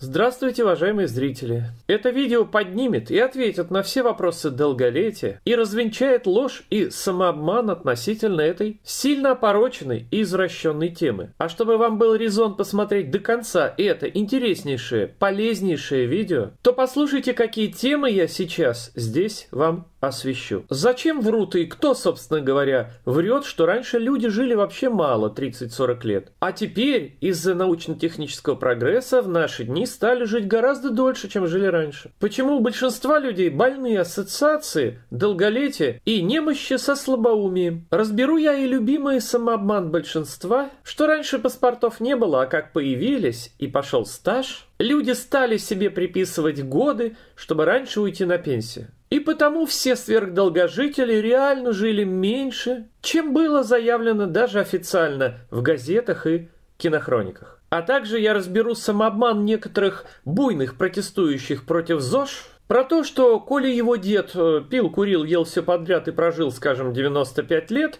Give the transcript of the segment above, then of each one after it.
Здравствуйте, уважаемые зрители! Это видео поднимет и ответит на все вопросы долголетия и развенчает ложь и самообман относительно этой сильно опороченной и извращенной темы. А чтобы вам был резон посмотреть до конца это интереснейшее, полезнейшее видео, то послушайте, какие темы я сейчас здесь вам освещу. Зачем врут и кто, собственно говоря, врет, что раньше люди жили вообще мало, 30-40 лет. А теперь из-за научно-технического прогресса в наши дни стали жить гораздо дольше, чем жили раньше. Почему у большинства людей больные ассоциации, долголетие и немощи со слабоумием? Разберу я и любимый самообман большинства, что раньше паспортов не было, а как появились и пошел стаж, люди стали себе приписывать годы, чтобы раньше уйти на пенсию. И потому все сверхдолгожители реально жили меньше, чем было заявлено даже официально в газетах и кинохрониках. А также я разберу самообман некоторых буйных протестующих против ЗОЖ, про то, что коли его дед э, пил, курил, ел все подряд и прожил, скажем, 95 лет,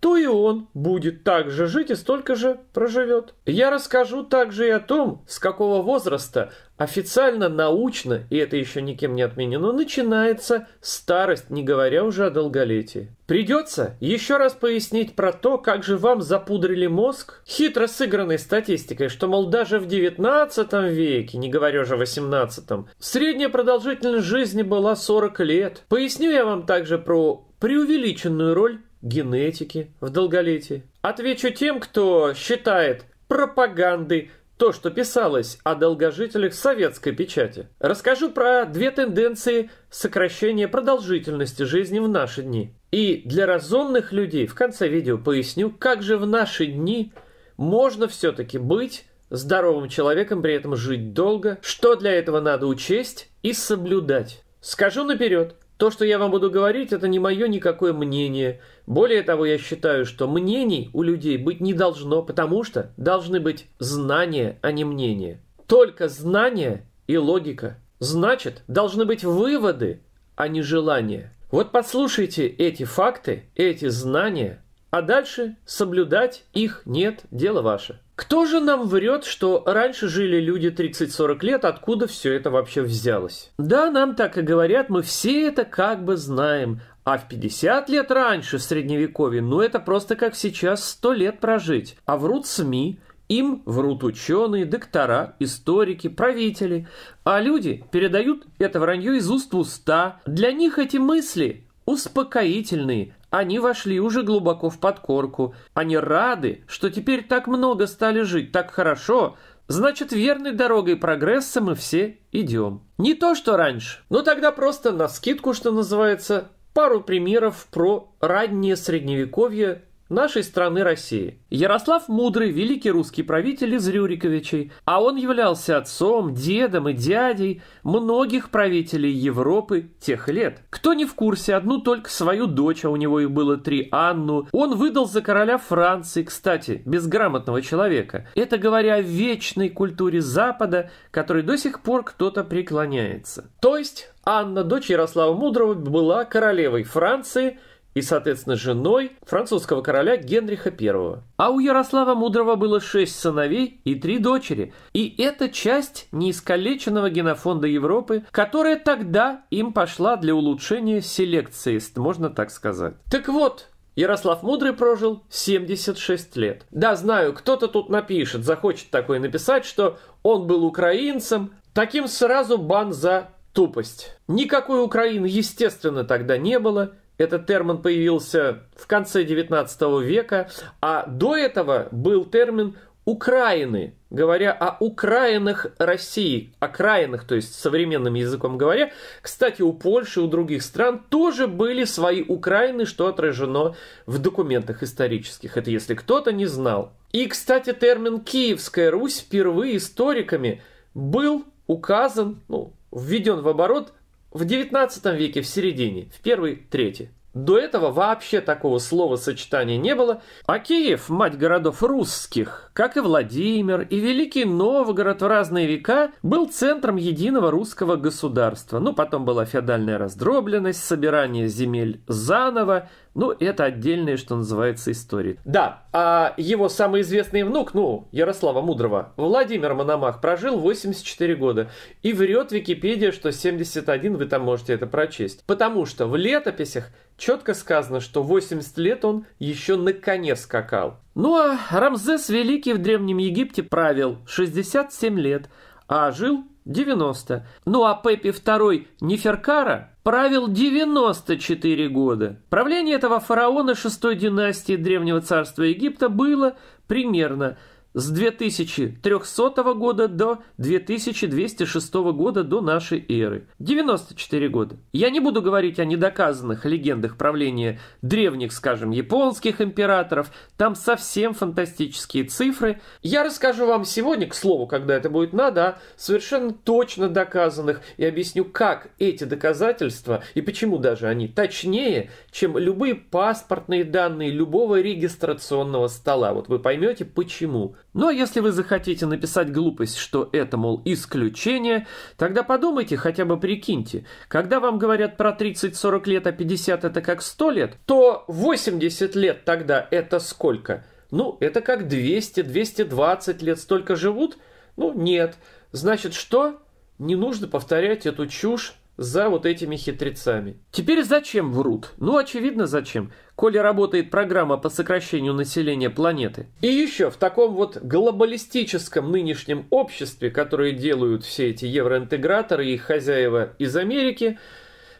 то и он будет так же жить и столько же проживет. Я расскажу также и о том, с какого возраста официально научно, и это еще никем не отменено, начинается старость, не говоря уже о долголетии. Придется еще раз пояснить про то, как же вам запудрили мозг хитро сыгранной статистикой, что, мол, даже в 19 веке, не говоря уже о 18, средняя продолжительность жизни была 40 лет. Поясню я вам также про преувеличенную роль генетики в долголетии. Отвечу тем, кто считает пропагандой то, что писалось о долгожителях в советской печати. Расскажу про две тенденции сокращения продолжительности жизни в наши дни. И для разумных людей в конце видео поясню, как же в наши дни можно все-таки быть здоровым человеком, при этом жить долго, что для этого надо учесть и соблюдать. Скажу наперед, то, что я вам буду говорить, это не мое никакое мнение. Более того, я считаю, что мнений у людей быть не должно, потому что должны быть знания, а не мнения. Только знания и логика. Значит, должны быть выводы, а не желания. Вот послушайте эти факты, эти знания, а дальше соблюдать их нет, дело ваше. Кто же нам врет, что раньше жили люди 30-40 лет, откуда все это вообще взялось? Да, нам так и говорят, мы все это как бы знаем. А в 50 лет раньше, в средневековье, ну это просто как сейчас 100 лет прожить. А врут СМИ, им врут ученые, доктора, историки, правители. А люди передают это вранье из уст в уста. Для них эти мысли успокоительные, они вошли уже глубоко в подкорку. Они рады, что теперь так много стали жить, так хорошо, Значит, верной дорогой прогресса мы все идем. Не то, что раньше. Но ну, тогда просто на скидку, что называется, пару примеров про раннее средневековье нашей страны России. Ярослав Мудрый – великий русский правитель из Рюриковичей, а он являлся отцом, дедом и дядей многих правителей Европы тех лет. Кто не в курсе, одну только свою дочь, а у него их было три, Анну, он выдал за короля Франции, кстати, безграмотного человека. Это говоря о вечной культуре Запада, которой до сих пор кто-то преклоняется. То есть Анна, дочь Ярослава Мудрого, была королевой Франции – и, соответственно, женой французского короля Генриха I. А у Ярослава Мудрого было шесть сыновей и три дочери, и это часть неискалеченного генофонда Европы, которая тогда им пошла для улучшения селекции, можно так сказать. Так вот, Ярослав Мудрый прожил 76 лет. Да, знаю, кто-то тут напишет, захочет такое написать, что он был украинцем, таким сразу бан за тупость. Никакой Украины, естественно, тогда не было, этот термин появился в конце 19 века, а до этого был термин Украины, говоря о Украинах России, окраинах, то есть современным языком говоря. Кстати, у Польши, у других стран тоже были свои Украины, что отражено в документах исторических. Это если кто-то не знал. И, кстати, термин «Киевская Русь» впервые историками был указан, ну, введен в оборот – в 19 веке в середине, в первой трети. До этого вообще такого слова сочетания не было, а Киев – мать городов русских, как и Владимир, и Великий Новгород в разные века был центром единого русского государства. Ну, потом была феодальная раздробленность, собирание земель заново, ну, это отдельная, что называется, история. Да, а его самый известный внук, ну, Ярослава Мудрого, Владимир Мономах, прожил 84 года. И врет Википедия, что 71, вы там можете это прочесть. Потому что в летописях четко сказано, что 80 лет он еще на коне скакал. Ну а Рамзес Великий в Древнем Египте правил 67 лет, а жил 90. Ну а Пепи II Неферкара правил 94 года. Правление этого фараона шестой династии Древнего царства Египта было примерно с 2300 года до 2206 года до нашей эры. 94 года. Я не буду говорить о недоказанных легендах правления древних, скажем, японских императоров. Там совсем фантастические цифры. Я расскажу вам сегодня, к слову, когда это будет надо, о совершенно точно доказанных и объясню, как эти доказательства и почему даже они точнее, чем любые паспортные данные любого регистрационного стола. Вот вы поймете, почему. Но если вы захотите написать глупость, что это, мол, исключение, тогда подумайте, хотя бы прикиньте. Когда вам говорят про 30-40 лет, а 50 это как 100 лет, то 80 лет тогда это сколько? Ну, это как 200-220 лет столько живут? Ну, нет. Значит, что? Не нужно повторять эту чушь за вот этими хитрецами. Теперь зачем врут? Ну, очевидно, зачем коли работает программа по сокращению населения планеты. И еще в таком вот глобалистическом нынешнем обществе, которое делают все эти евроинтеграторы и их хозяева из Америки,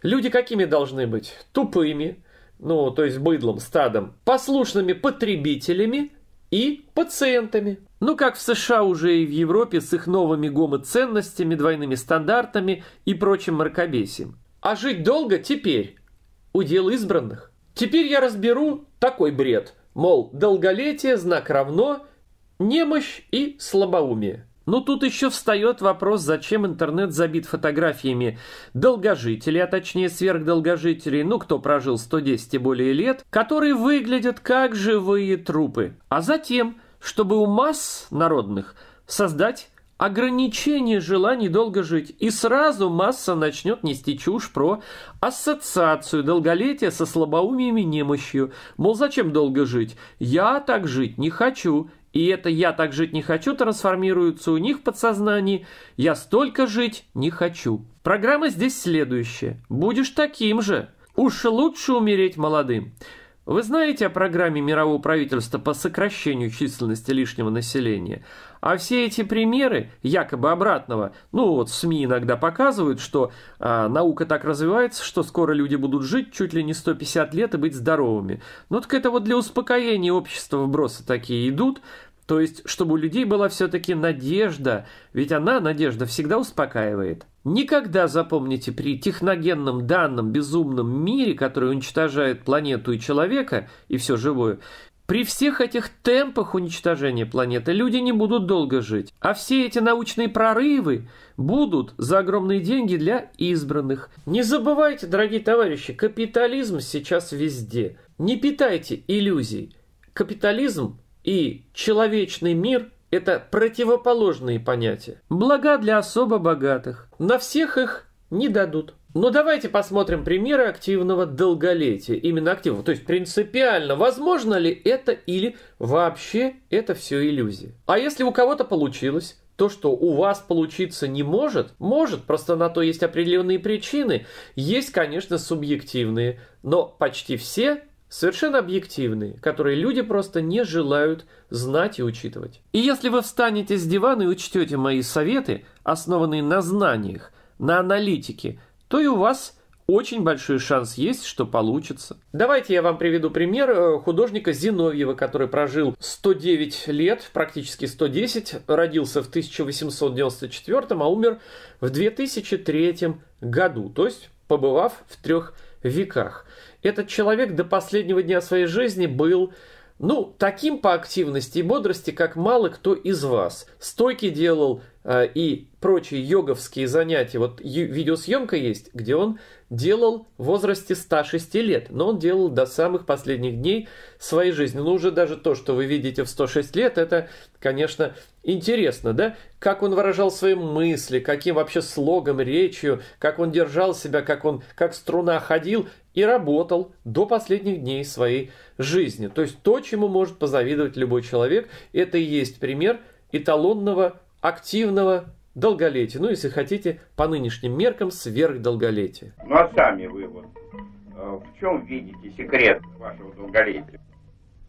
люди какими должны быть? Тупыми, ну, то есть быдлом, стадом, послушными потребителями и пациентами. Но ну, как в США уже и в Европе с их новыми гомоценностями, двойными стандартами и прочим мракобесием. А жить долго теперь – удел избранных. Теперь я разберу такой бред, мол, долголетие, знак равно, немощь и слабоумие. Но ну, тут еще встает вопрос, зачем интернет забит фотографиями долгожителей, а точнее сверхдолгожителей, ну кто прожил 110 и более лет, которые выглядят как живые трупы. А затем – чтобы у масс народных создать ограничение желаний долго жить. И сразу масса начнет нести чушь про ассоциацию долголетия со слабоумием и немощью. Мол, зачем долго жить? Я так жить не хочу. И это «я так жить не хочу» трансформируется у них в подсознании «я столько жить не хочу». Программа здесь следующая. Будешь таким же. Уж лучше умереть молодым. Вы знаете о программе мирового правительства по сокращению численности лишнего населения? А все эти примеры, якобы обратного, ну вот СМИ иногда показывают, что а, наука так развивается, что скоро люди будут жить чуть ли не 150 лет и быть здоровыми. Ну так это вот для успокоения общества вбросы такие идут, то есть, чтобы у людей была все-таки надежда, ведь она, надежда, всегда успокаивает. Никогда, запомните, при техногенном данном безумном мире, который уничтожает планету и человека, и все живое, при всех этих темпах уничтожения планеты люди не будут долго жить, а все эти научные прорывы будут за огромные деньги для избранных. Не забывайте, дорогие товарищи, капитализм сейчас везде. Не питайте иллюзий. Капитализм и человечный мир – это противоположные понятия. Блага для особо богатых. На всех их не дадут. Но давайте посмотрим примеры активного долголетия, именно активного. То есть принципиально, возможно ли это или вообще это все иллюзия. А если у кого-то получилось, то, что у вас получиться не может, может, просто на то есть определенные причины. Есть, конечно, субъективные, но почти все совершенно объективные, которые люди просто не желают знать и учитывать. И если вы встанете с дивана и учтете мои советы, основанные на знаниях, на аналитике, то и у вас очень большой шанс есть, что получится. Давайте я вам приведу пример э, художника Зиновьева, который прожил 109 лет, практически 110, родился в 1894, а умер в 2003 году, то есть побывав в трех веках этот человек до последнего дня своей жизни был ну, таким по активности и бодрости, как мало кто из вас. Стойки делал, Э, и прочие йоговские занятия. Вот видеосъемка есть, где он делал в возрасте 106 лет, но он делал до самых последних дней своей жизни. Ну, уже даже то, что вы видите в 106 лет, это, конечно, интересно, да? Как он выражал свои мысли, каким вообще слогом, речью, как он держал себя, как он, как струна ходил и работал до последних дней своей жизни. То есть то, чему может позавидовать любой человек, это и есть пример эталонного активного долголетия. Ну, если хотите, по нынешним меркам сверхдолголетия. Ну, а сами вывод. Э, в чем видите секрет вашего долголетия?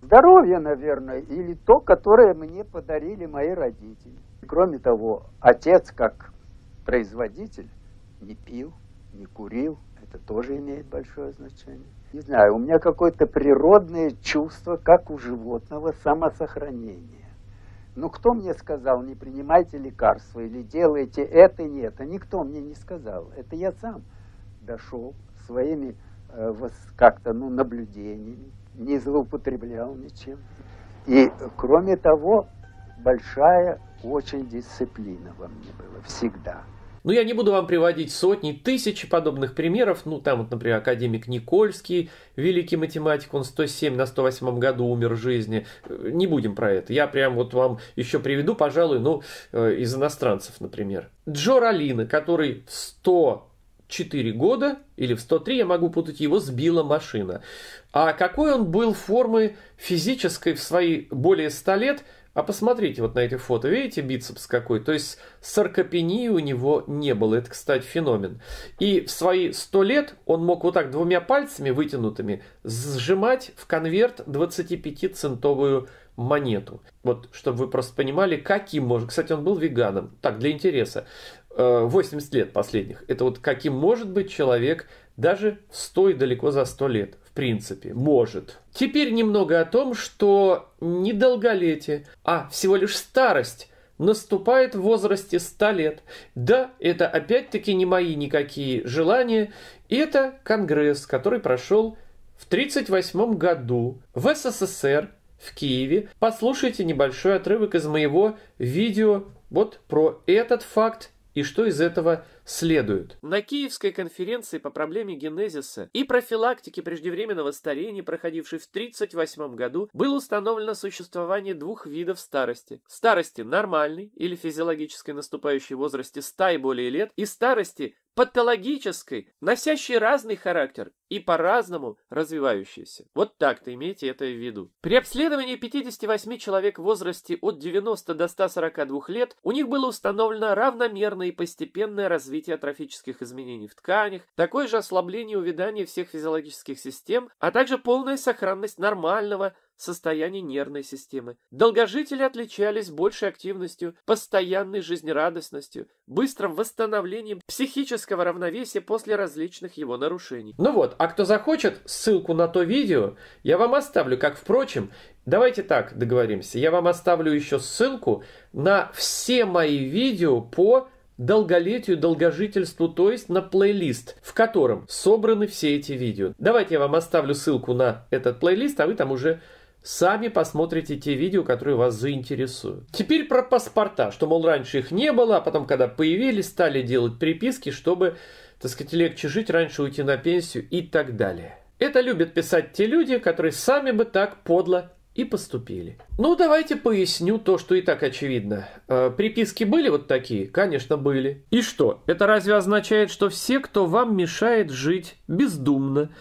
Здоровье, наверное, или то, которое мне подарили мои родители. Кроме того, отец как производитель не пил, не курил. Это тоже имеет большое значение. Не знаю, у меня какое-то природное чувство, как у животного, самосохранения. Ну кто мне сказал, не принимайте лекарства или делайте это и это? Никто мне не сказал. Это я сам дошел своими э, как-то ну, наблюдениями, не злоупотреблял ничем. И кроме того, большая очень дисциплина во мне была всегда. Ну, я не буду вам приводить сотни, тысячи подобных примеров. Ну, там вот, например, академик Никольский, великий математик, он 107 на 108 году умер в жизни. Э, не будем про это. Я прям вот вам еще приведу, пожалуй, ну, э, из иностранцев, например. Джо Ролина, который в 100 4 года или в 103, я могу путать, его сбила машина. А какой он был формы физической в свои более 100 лет – а посмотрите вот на эти фото, видите бицепс какой? То есть саркопении у него не было. Это, кстати, феномен. И в свои 100 лет он мог вот так двумя пальцами вытянутыми сжимать в конверт 25-центовую монету. Вот, чтобы вы просто понимали, каким может... Кстати, он был веганом. Так, для интереса. 80 э, лет последних. Это вот каким может быть человек даже 100 и далеко за сто лет. В принципе, может. Теперь немного о том, что не долголетие, а всего лишь старость наступает в возрасте 100 лет. Да, это опять-таки не мои никакие желания. это конгресс, который прошел в 1938 году в СССР, в Киеве. Послушайте небольшой отрывок из моего видео вот про этот факт и что из этого следует. На Киевской конференции по проблеме генезиса и профилактике преждевременного старения, проходившей в 1938 году, было установлено существование двух видов старости. Старости нормальной или физиологической наступающей в возрасте 100 и более лет и старости патологической, носящей разный характер и по-разному развивающейся. Вот так-то имейте это в виду. При обследовании 58 человек в возрасте от 90 до 142 лет у них было установлено равномерное и постепенное развитие трофических изменений в тканях, такое же ослабление и увядание всех физиологических систем, а также полная сохранность нормального состояние нервной системы. Долгожители отличались большей активностью, постоянной жизнерадостностью, быстрым восстановлением психического равновесия после различных его нарушений. Ну вот, а кто захочет, ссылку на то видео я вам оставлю, как впрочем, Давайте так договоримся. Я вам оставлю еще ссылку на все мои видео по долголетию, долгожительству, то есть на плейлист, в котором собраны все эти видео. Давайте я вам оставлю ссылку на этот плейлист, а вы там уже Сами посмотрите те видео, которые вас заинтересуют. Теперь про паспорта, что, мол, раньше их не было, а потом, когда появились, стали делать приписки, чтобы, так сказать, легче жить, раньше уйти на пенсию и так далее. Это любят писать те люди, которые сами бы так подло и поступили. Ну, давайте поясню то, что и так очевидно. Э, приписки были вот такие? Конечно, были. И что? Это разве означает, что все, кто вам мешает жить бездумно,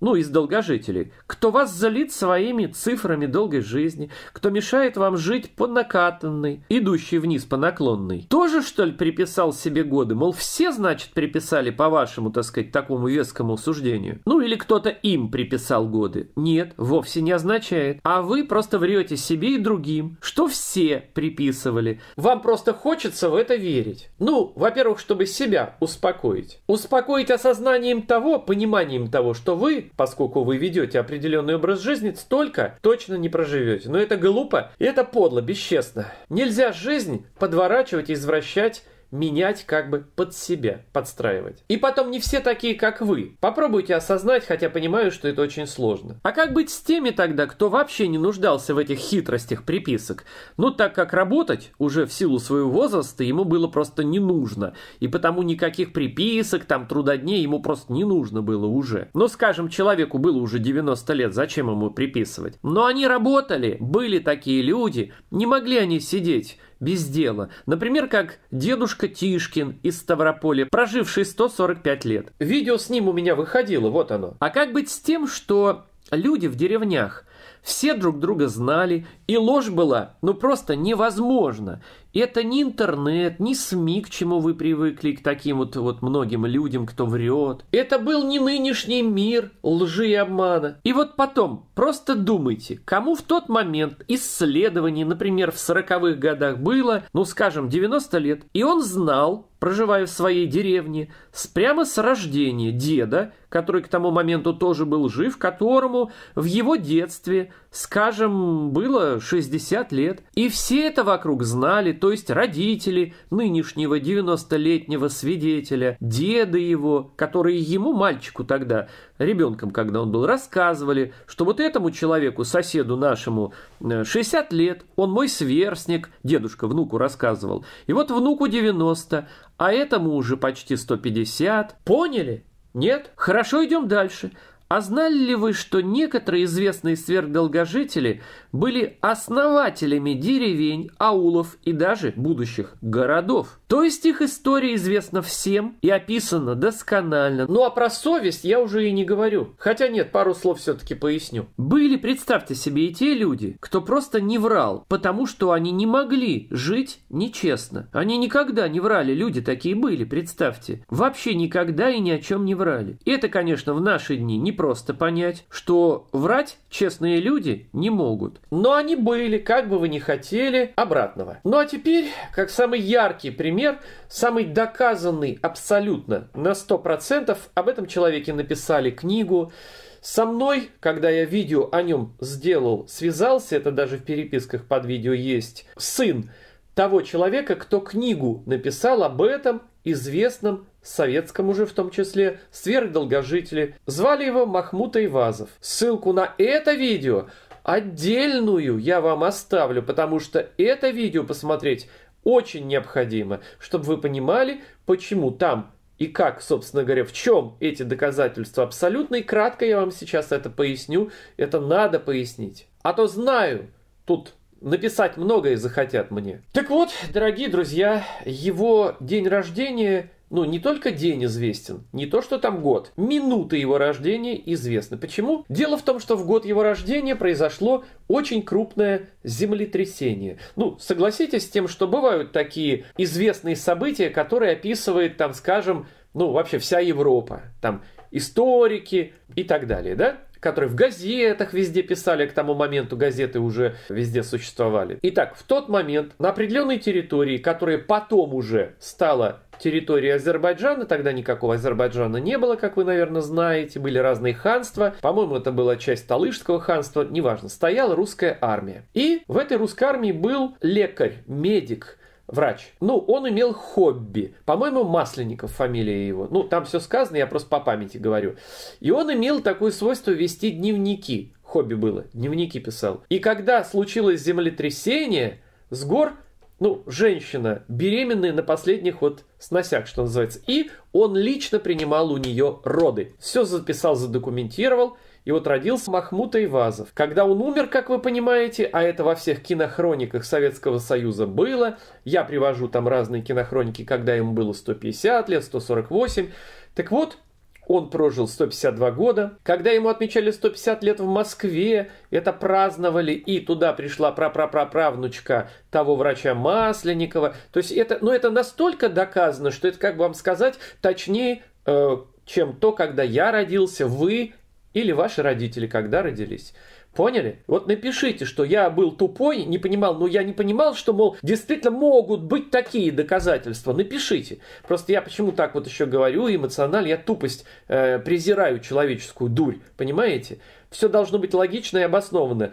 ну, из долгожителей, кто вас залит своими цифрами долгой жизни, кто мешает вам жить по накатанной, идущей вниз по наклонной, тоже, что ли, приписал себе годы? Мол, все, значит, приписали по вашему, так сказать, такому вескому суждению? Ну, или кто-то им приписал годы? Нет, вовсе не означает. А вы просто врете себе и другим, что все приписывали. Вам просто хочется в это верить. Ну, во-первых, чтобы себя успокоить. Успокоить осознанием того, пониманием того, что вы поскольку вы ведете определенный образ жизни, столько точно не проживете. Но это глупо и это подло, бесчестно. Нельзя жизнь подворачивать и извращать менять как бы под себя, подстраивать. И потом не все такие, как вы. Попробуйте осознать, хотя понимаю, что это очень сложно. А как быть с теми тогда, кто вообще не нуждался в этих хитростях приписок? Ну, так как работать уже в силу своего возраста ему было просто не нужно, и потому никаких приписок, там, трудодней ему просто не нужно было уже. Но, ну, скажем, человеку было уже 90 лет, зачем ему приписывать? Но они работали, были такие люди, не могли они сидеть без дела. Например, как дедушка Тишкин из Ставрополя, проживший 145 лет. Видео с ним у меня выходило, вот оно. А как быть с тем, что люди в деревнях все друг друга знали и ложь была, ну просто невозможно. Это не интернет, не СМИ, к чему вы привыкли, к таким вот, вот многим людям, кто врет. Это был не нынешний мир лжи и обмана. И вот потом, просто думайте, кому в тот момент исследований, например, в 40-х годах было, ну скажем, 90 лет, и он знал, проживая в своей деревне, с прямо с рождения деда, который к тому моменту тоже был жив, которому в его детстве Скажем, было 60 лет, и все это вокруг знали, то есть родители нынешнего 90-летнего свидетеля, деды его, которые ему, мальчику тогда, ребенком, когда он был, рассказывали, что вот этому человеку, соседу нашему, 60 э, лет, он мой сверстник, дедушка внуку рассказывал, и вот внуку 90, а этому уже почти 150. Поняли? Нет? Хорошо, идем дальше. А знали ли вы, что некоторые известные сверхдолгожители были основателями деревень, аулов и даже будущих городов? То есть их история известна всем и описана досконально. Ну а про совесть я уже и не говорю. Хотя нет, пару слов все-таки поясню. Были, представьте себе, и те люди, кто просто не врал, потому что они не могли жить нечестно. Они никогда не врали, люди такие были, представьте. Вообще никогда и ни о чем не врали. И это, конечно, в наши дни не просто понять, что врать честные люди не могут. Но они были, как бы вы ни хотели, обратного. Ну а теперь, как самый яркий пример, пример, самый доказанный абсолютно на 100%, об этом человеке написали книгу, со мной, когда я видео о нем сделал, связался, это даже в переписках под видео есть, сын того человека, кто книгу написал об этом известном советском уже в том числе сверхдолгожителе. Звали его Махмут Айвазов. Ссылку на это видео отдельную я вам оставлю, потому что это видео посмотреть очень необходимо, чтобы вы понимали, почему там и как, собственно говоря, в чем эти доказательства Абсолютно и Кратко я вам сейчас это поясню, это надо пояснить. А то знаю, тут написать многое захотят мне. Так вот, дорогие друзья, его день рождения – ну, не только день известен, не то, что там год. минуты его рождения известны. Почему? Дело в том, что в год его рождения произошло очень крупное землетрясение. Ну, согласитесь с тем, что бывают такие известные события, которые описывает, там, скажем, ну, вообще вся Европа. Там историки и так далее, да? которые в газетах везде писали, к тому моменту газеты уже везде существовали. Итак, в тот момент на определенной территории, которая потом уже стала территории Азербайджана, тогда никакого Азербайджана не было, как вы, наверное, знаете, были разные ханства, по-моему, это была часть Талышского ханства, неважно, стояла русская армия. И в этой русской армии был лекарь, медик, врач. Ну, он имел хобби. По-моему, Масленников фамилия его. Ну, там все сказано, я просто по памяти говорю. И он имел такое свойство вести дневники. Хобби было, дневники писал. И когда случилось землетрясение, с гор ну, женщина, беременная на последних вот сносях, что называется. И он лично принимал у нее роды. Все записал, задокументировал. И вот родился Махмуд Айвазов. Когда он умер, как вы понимаете, а это во всех кинохрониках Советского Союза было, я привожу там разные кинохроники, когда ему было 150 лет, 148. Так вот, он прожил 152 года. Когда ему отмечали 150 лет в Москве, это праздновали, и туда пришла прапраправнучка того врача Масленникова. То есть это, ну, это настолько доказано, что это, как бы вам сказать, точнее, э, чем то, когда я родился, вы или ваши родители, когда родились. Поняли? Вот напишите, что я был тупой, не понимал, но я не понимал, что, мол, действительно могут быть такие доказательства. Напишите. Просто я почему так вот еще говорю эмоционально, я тупость э, презираю человеческую дурь, понимаете? Все должно быть логично и обоснованно.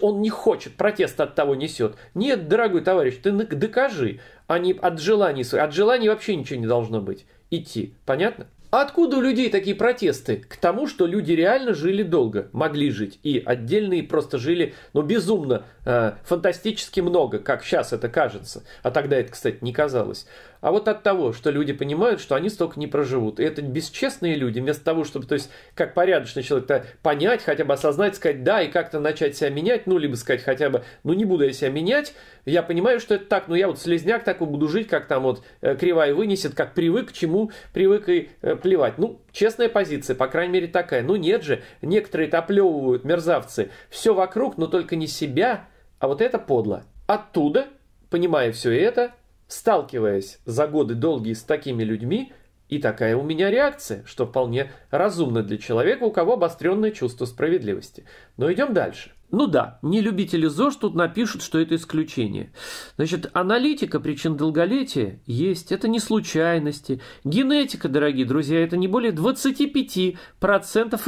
он не хочет, протест от того несет. Нет, дорогой товарищ, ты докажи, а не от желаний. От желаний вообще ничего не должно быть. Идти. Понятно? Откуда у людей такие протесты? К тому, что люди реально жили долго, могли жить. И отдельные просто жили, ну, безумно, э, фантастически много, как сейчас это кажется. А тогда это, кстати, не казалось. А вот от того, что люди понимают, что они столько не проживут. И это бесчестные люди, вместо того, чтобы, то есть, как порядочный человек-то понять, хотя бы осознать, сказать «да» и как-то начать себя менять, ну, либо сказать хотя бы «ну, не буду я себя менять, я понимаю, что это так, но я вот слезняк такой буду жить, как там вот э, кривая вынесет, как привык к чему, привык и э, плевать. Ну, честная позиция, по крайней мере, такая. Ну нет же, некоторые топлевывают, мерзавцы, все вокруг, но только не себя, а вот это подло. Оттуда, понимая все это, сталкиваясь за годы долгие с такими людьми, и такая у меня реакция, что вполне разумно для человека, у кого обостренное чувство справедливости. Но идем дальше. Ну да, не любители ЗОЖ тут напишут, что это исключение. Значит, аналитика причин долголетия есть, это не случайности. Генетика, дорогие друзья, это не более 25%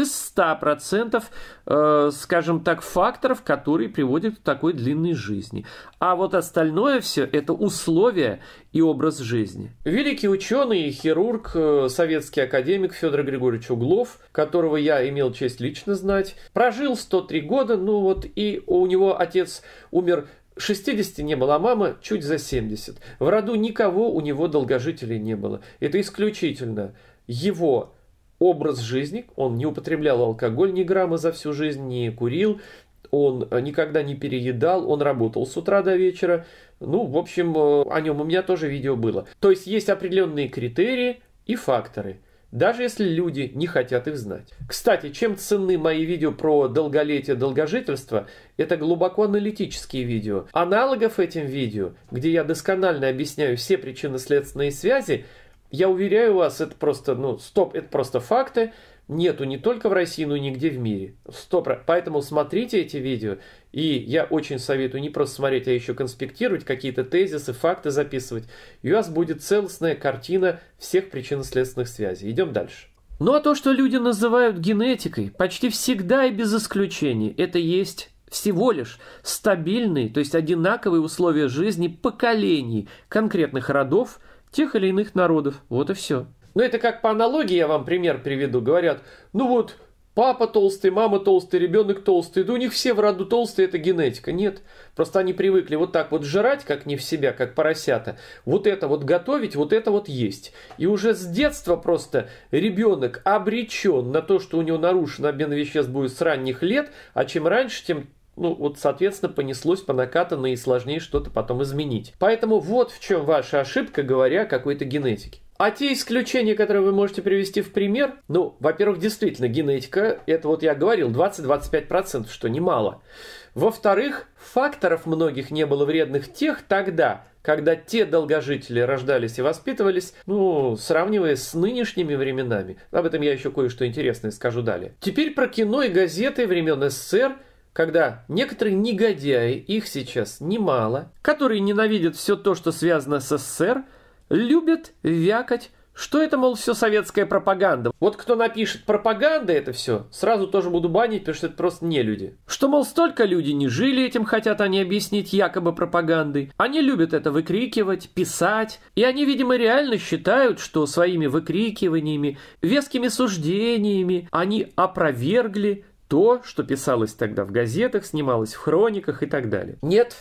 из 100%, э, скажем так, факторов, которые приводят к такой длинной жизни. А вот остальное все – это условия и образ жизни. Великий ученый и хирург, э, советский академик Федор Григорьевич Углов, которого я имел честь лично знать, прожил 103 года, ну вот вот и у него отец умер 60 не было, а мама чуть за 70. В роду никого у него долгожителей не было. Это исключительно его образ жизни. Он не употреблял алкоголь ни грамма за всю жизнь, не курил, он э, никогда не переедал, он работал с утра до вечера. Ну, в общем, э, о нем у меня тоже видео было. То есть есть определенные критерии и факторы даже если люди не хотят их знать. Кстати, чем ценны мои видео про долголетие, долгожительство, это глубоко аналитические видео. Аналогов этим видео, где я досконально объясняю все причинно-следственные связи, я уверяю вас, это просто, ну, стоп, это просто факты – нету не только в России, но и нигде в мире. Стоп, Поэтому смотрите эти видео, и я очень советую не просто смотреть, а еще конспектировать какие-то тезисы, факты записывать. И у вас будет целостная картина всех причинно-следственных связей. Идем дальше. Ну а то, что люди называют генетикой, почти всегда и без исключений, это есть всего лишь стабильные, то есть одинаковые условия жизни поколений конкретных родов тех или иных народов. Вот и все. Ну, это как по аналогии я вам пример приведу. Говорят, ну вот, папа толстый, мама толстый, ребенок толстый. Да у них все в роду толстые, это генетика. Нет, просто они привыкли вот так вот жрать, как не в себя, как поросята. Вот это вот готовить, вот это вот есть. И уже с детства просто ребенок обречен на то, что у него нарушен обмен веществ будет с ранних лет, а чем раньше, тем ну вот, соответственно, понеслось по накатанной и сложнее что-то потом изменить. Поэтому вот в чем ваша ошибка, говоря о какой-то генетике. А те исключения, которые вы можете привести в пример, ну, во-первых, действительно, генетика, это вот я говорил, 20-25%, что немало. Во-вторых, факторов многих не было вредных тех тогда, когда те долгожители рождались и воспитывались, ну, сравнивая с нынешними временами. Об этом я еще кое-что интересное скажу далее. Теперь про кино и газеты времен СССР – когда некоторые негодяи, их сейчас немало, которые ненавидят все то, что связано с СССР, любят вякать, что это, мол, все советская пропаганда. Вот кто напишет пропаганда это все, сразу тоже буду банить, потому что это просто не люди. Что, мол, столько люди не жили этим, хотят они объяснить якобы пропагандой. Они любят это выкрикивать, писать. И они, видимо, реально считают, что своими выкрикиваниями, вескими суждениями они опровергли то, что писалось тогда в газетах, снималось в хрониках и так далее. Нет,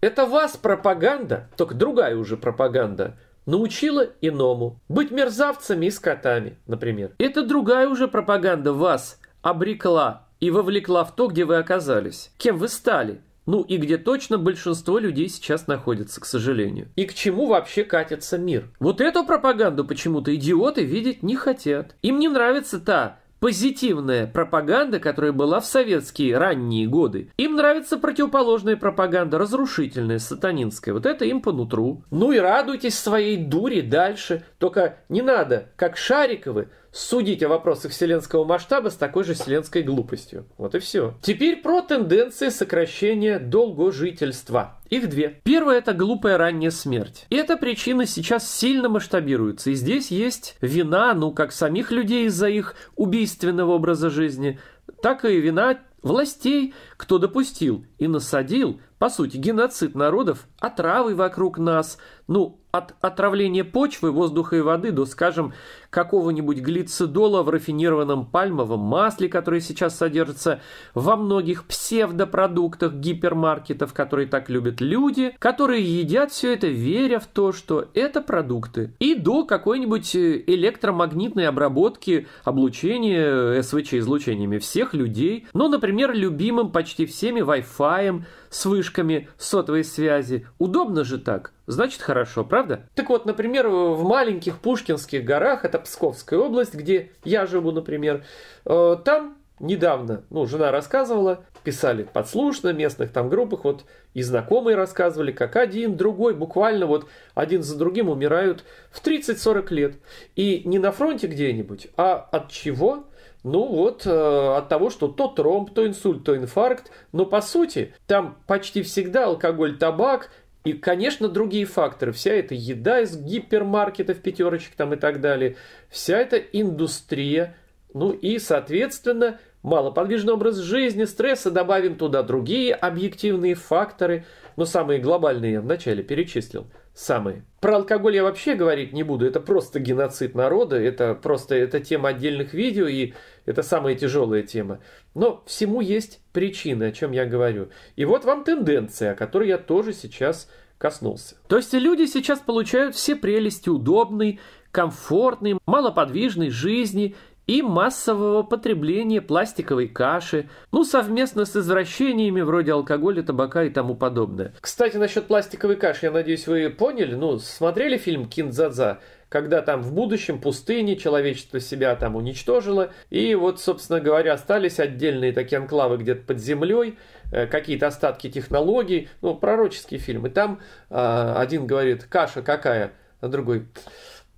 это вас пропаганда, только другая уже пропаганда, научила иному. Быть мерзавцами и скотами, например. Это другая уже пропаганда вас обрекла и вовлекла в то, где вы оказались, кем вы стали, ну и где точно большинство людей сейчас находится, к сожалению. И к чему вообще катится мир? Вот эту пропаганду почему-то идиоты видеть не хотят. Им не нравится та позитивная пропаганда, которая была в советские ранние годы. Им нравится противоположная пропаганда, разрушительная, сатанинская. Вот это им по нутру. Ну и радуйтесь своей дуре дальше. Только не надо, как Шариковы, Судить о вопросах вселенского масштаба с такой же вселенской глупостью. Вот и все. Теперь про тенденции сокращения долгожительства. Их две. Первая – это глупая ранняя смерть. И Эта причина сейчас сильно масштабируется, и здесь есть вина, ну, как самих людей из-за их убийственного образа жизни, так и вина властей, кто допустил и насадил, по сути, геноцид народов, отравы вокруг нас – ну, от отравления почвы, воздуха и воды до, скажем, какого-нибудь глицидола в рафинированном пальмовом масле, который сейчас содержится во многих псевдопродуктах гипермаркетов, которые так любят люди, которые едят все это, веря в то, что это продукты. И до какой-нибудь э, электромагнитной обработки облучения э, СВЧ-излучениями всех людей, ну, например, любимым почти всеми Wi-Fi с вышками сотовой связи. Удобно же так значит хорошо, правда? Так вот, например, в маленьких Пушкинских горах, это Псковская область, где я живу, например, э, там недавно, ну, жена рассказывала, писали подслушно, местных там группах, вот и знакомые рассказывали, как один, другой, буквально вот один за другим умирают в 30-40 лет. И не на фронте где-нибудь, а от чего? Ну вот, э, от того, что то тромб, то инсульт, то инфаркт, но по сути там почти всегда алкоголь, табак и, конечно, другие факторы. Вся эта еда из гипермаркетов, пятерочек там и так далее. Вся эта индустрия. Ну и, соответственно, малоподвижный образ жизни, стресса. Добавим туда другие объективные факторы. Но самые глобальные я вначале перечислил – самые. Про алкоголь я вообще говорить не буду. Это просто геноцид народа. Это просто это тема отдельных видео и это самая тяжелая тема. Но всему есть причина, о чем я говорю. И вот вам тенденция, о которой я тоже сейчас коснулся. То есть люди сейчас получают все прелести удобной, комфортной, малоподвижной жизни – и массового потребления пластиковой каши, ну, совместно с извращениями вроде алкоголя, табака и тому подобное. Кстати, насчет пластиковой каши, я надеюсь, вы поняли, ну, смотрели фильм «Киндзадза», когда там в будущем пустыне человечество себя там уничтожило, и вот, собственно говоря, остались отдельные такие анклавы где-то под землей, э, какие-то остатки технологий, ну, пророческий фильм. И Там э, один говорит «каша какая», а другой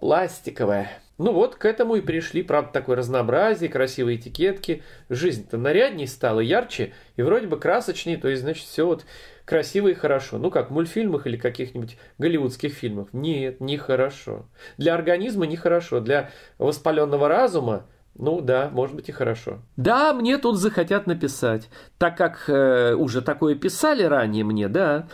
«пластиковая». Ну вот, к этому и пришли, правда, такое разнообразие, красивые этикетки. Жизнь-то наряднее стала, ярче и вроде бы красочнее, то есть, значит, все вот красиво и хорошо. Ну как, в мультфильмах или каких-нибудь голливудских фильмах. Нет, нехорошо. Для организма нехорошо, для воспаленного разума ну да, может быть и хорошо. Да, мне тут захотят написать, так как э, уже такое писали ранее мне, да.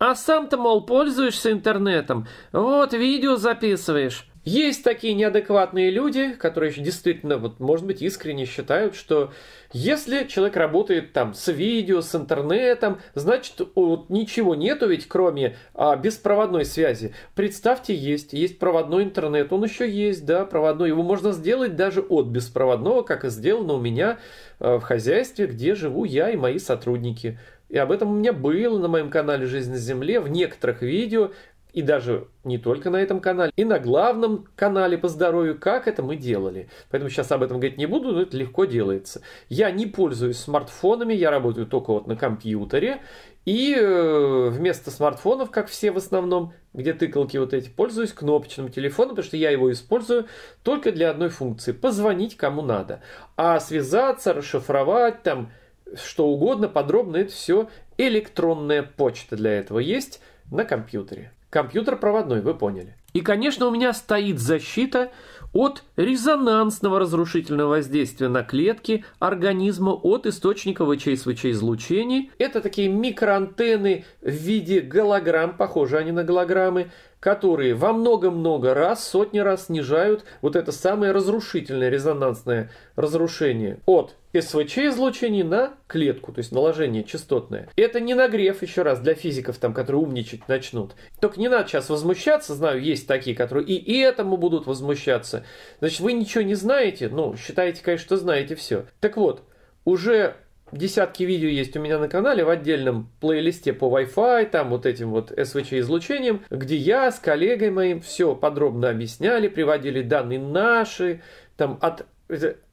А сам-то, мол, пользуешься интернетом, вот видео записываешь. Есть такие неадекватные люди, которые еще действительно, вот, может быть, искренне считают, что если человек работает там с видео, с интернетом, значит, вот, ничего нету ведь, кроме а, беспроводной связи. Представьте, есть, есть проводной интернет, он еще есть, да, проводной, его можно сделать даже от беспроводного, как и сделано у меня а, в хозяйстве, где живу я и мои сотрудники. И об этом у меня было на моем канале «Жизнь на Земле» в некоторых видео, и даже не только на этом канале, и на главном канале по здоровью, как это мы делали. Поэтому сейчас об этом говорить не буду, но это легко делается. Я не пользуюсь смартфонами, я работаю только вот на компьютере. И э, вместо смартфонов, как все в основном, где тыкалки вот эти, пользуюсь кнопочным телефоном, потому что я его использую только для одной функции – позвонить кому надо. А связаться, расшифровать, там, что угодно, подробно – это все электронная почта для этого есть на компьютере. Компьютер проводной, вы поняли. И, конечно, у меня стоит защита от резонансного разрушительного воздействия на клетки организма от источника ВЧСВЧ излучений. Это такие микроантенны в виде голограмм, похожи они на голограммы, которые во много-много раз, сотни раз снижают вот это самое разрушительное резонансное разрушение от свч излучение на клетку, то есть наложение частотное. Это не нагрев, еще раз, для физиков, там, которые умничать начнут. Только не надо сейчас возмущаться, знаю, есть такие, которые и, и этому будут возмущаться. Значит, вы ничего не знаете, ну, считаете, конечно, что знаете все. Так вот, уже десятки видео есть у меня на канале в отдельном плейлисте по Wi-Fi, там вот этим вот СВЧ-излучением, где я с коллегой моим все подробно объясняли, приводили данные наши, там от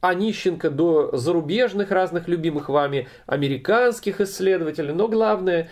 Онищенко до зарубежных разных любимых вами американских исследователей. Но главное,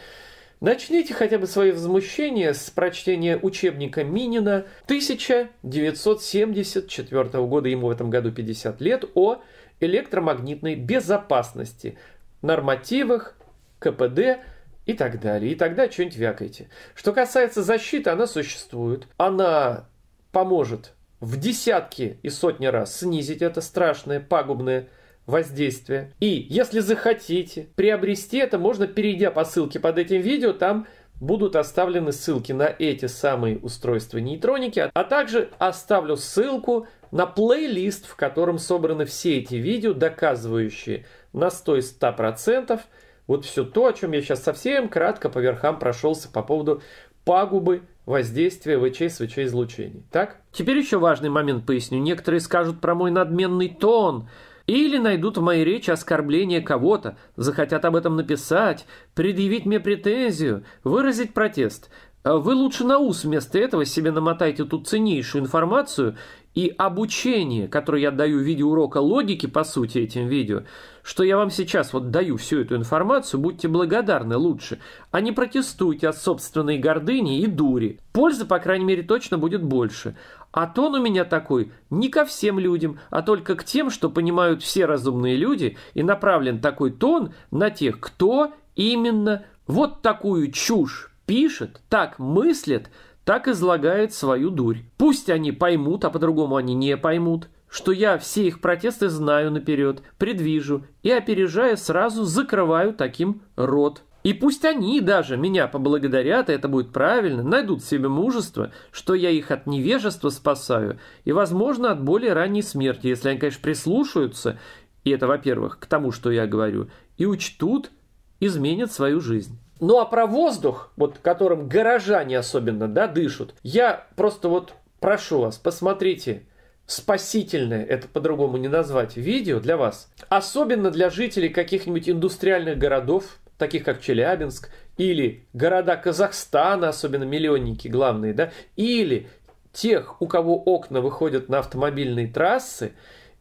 начните хотя бы свои возмущения с прочтения учебника Минина 1974 года, ему в этом году 50 лет, о электромагнитной безопасности, нормативах, КПД, и так далее. И тогда что-нибудь вякайте. Что касается защиты, она существует. Она поможет в десятки и сотни раз снизить это страшное, пагубное воздействие. И если захотите, приобрести это можно, перейдя по ссылке под этим видео, там будут оставлены ссылки на эти самые устройства нейтроники, а также оставлю ссылку на плейлист, в котором собраны все эти видео, доказывающие на 100 и 100% вот все то, о чем я сейчас совсем кратко по верхам прошелся по поводу пагубы воздействие ВЧ с ВЧ излучений. Так? Теперь еще важный момент поясню. Некоторые скажут про мой надменный тон. Или найдут в моей речи оскорбление кого-то, захотят об этом написать, предъявить мне претензию, выразить протест. Вы лучше на ус вместо этого себе намотайте ту ценнейшую информацию и обучение, которое я даю в виде урока логики, по сути, этим видео, что я вам сейчас вот даю всю эту информацию, будьте благодарны лучше, а не протестуйте от собственной гордыни и дури. Польза по крайней мере, точно будет больше. А тон у меня такой не ко всем людям, а только к тем, что понимают все разумные люди, и направлен такой тон на тех, кто именно вот такую чушь пишет, так мыслит – так излагает свою дурь. Пусть они поймут, а по-другому они не поймут, что я все их протесты знаю наперед, предвижу и, опережая, сразу закрываю таким рот. И пусть они даже меня поблагодарят, и это будет правильно, найдут в себе мужество, что я их от невежества спасаю и, возможно, от более ранней смерти, если они, конечно, прислушаются, и это, во-первых, к тому, что я говорю, и учтут, изменят свою жизнь. Ну а про воздух, вот которым горожане особенно, да, дышат, я просто вот прошу вас, посмотрите спасительное, это по-другому не назвать, видео для вас, особенно для жителей каких-нибудь индустриальных городов, таких как Челябинск, или города Казахстана, особенно миллионники главные, да, или тех, у кого окна выходят на автомобильные трассы,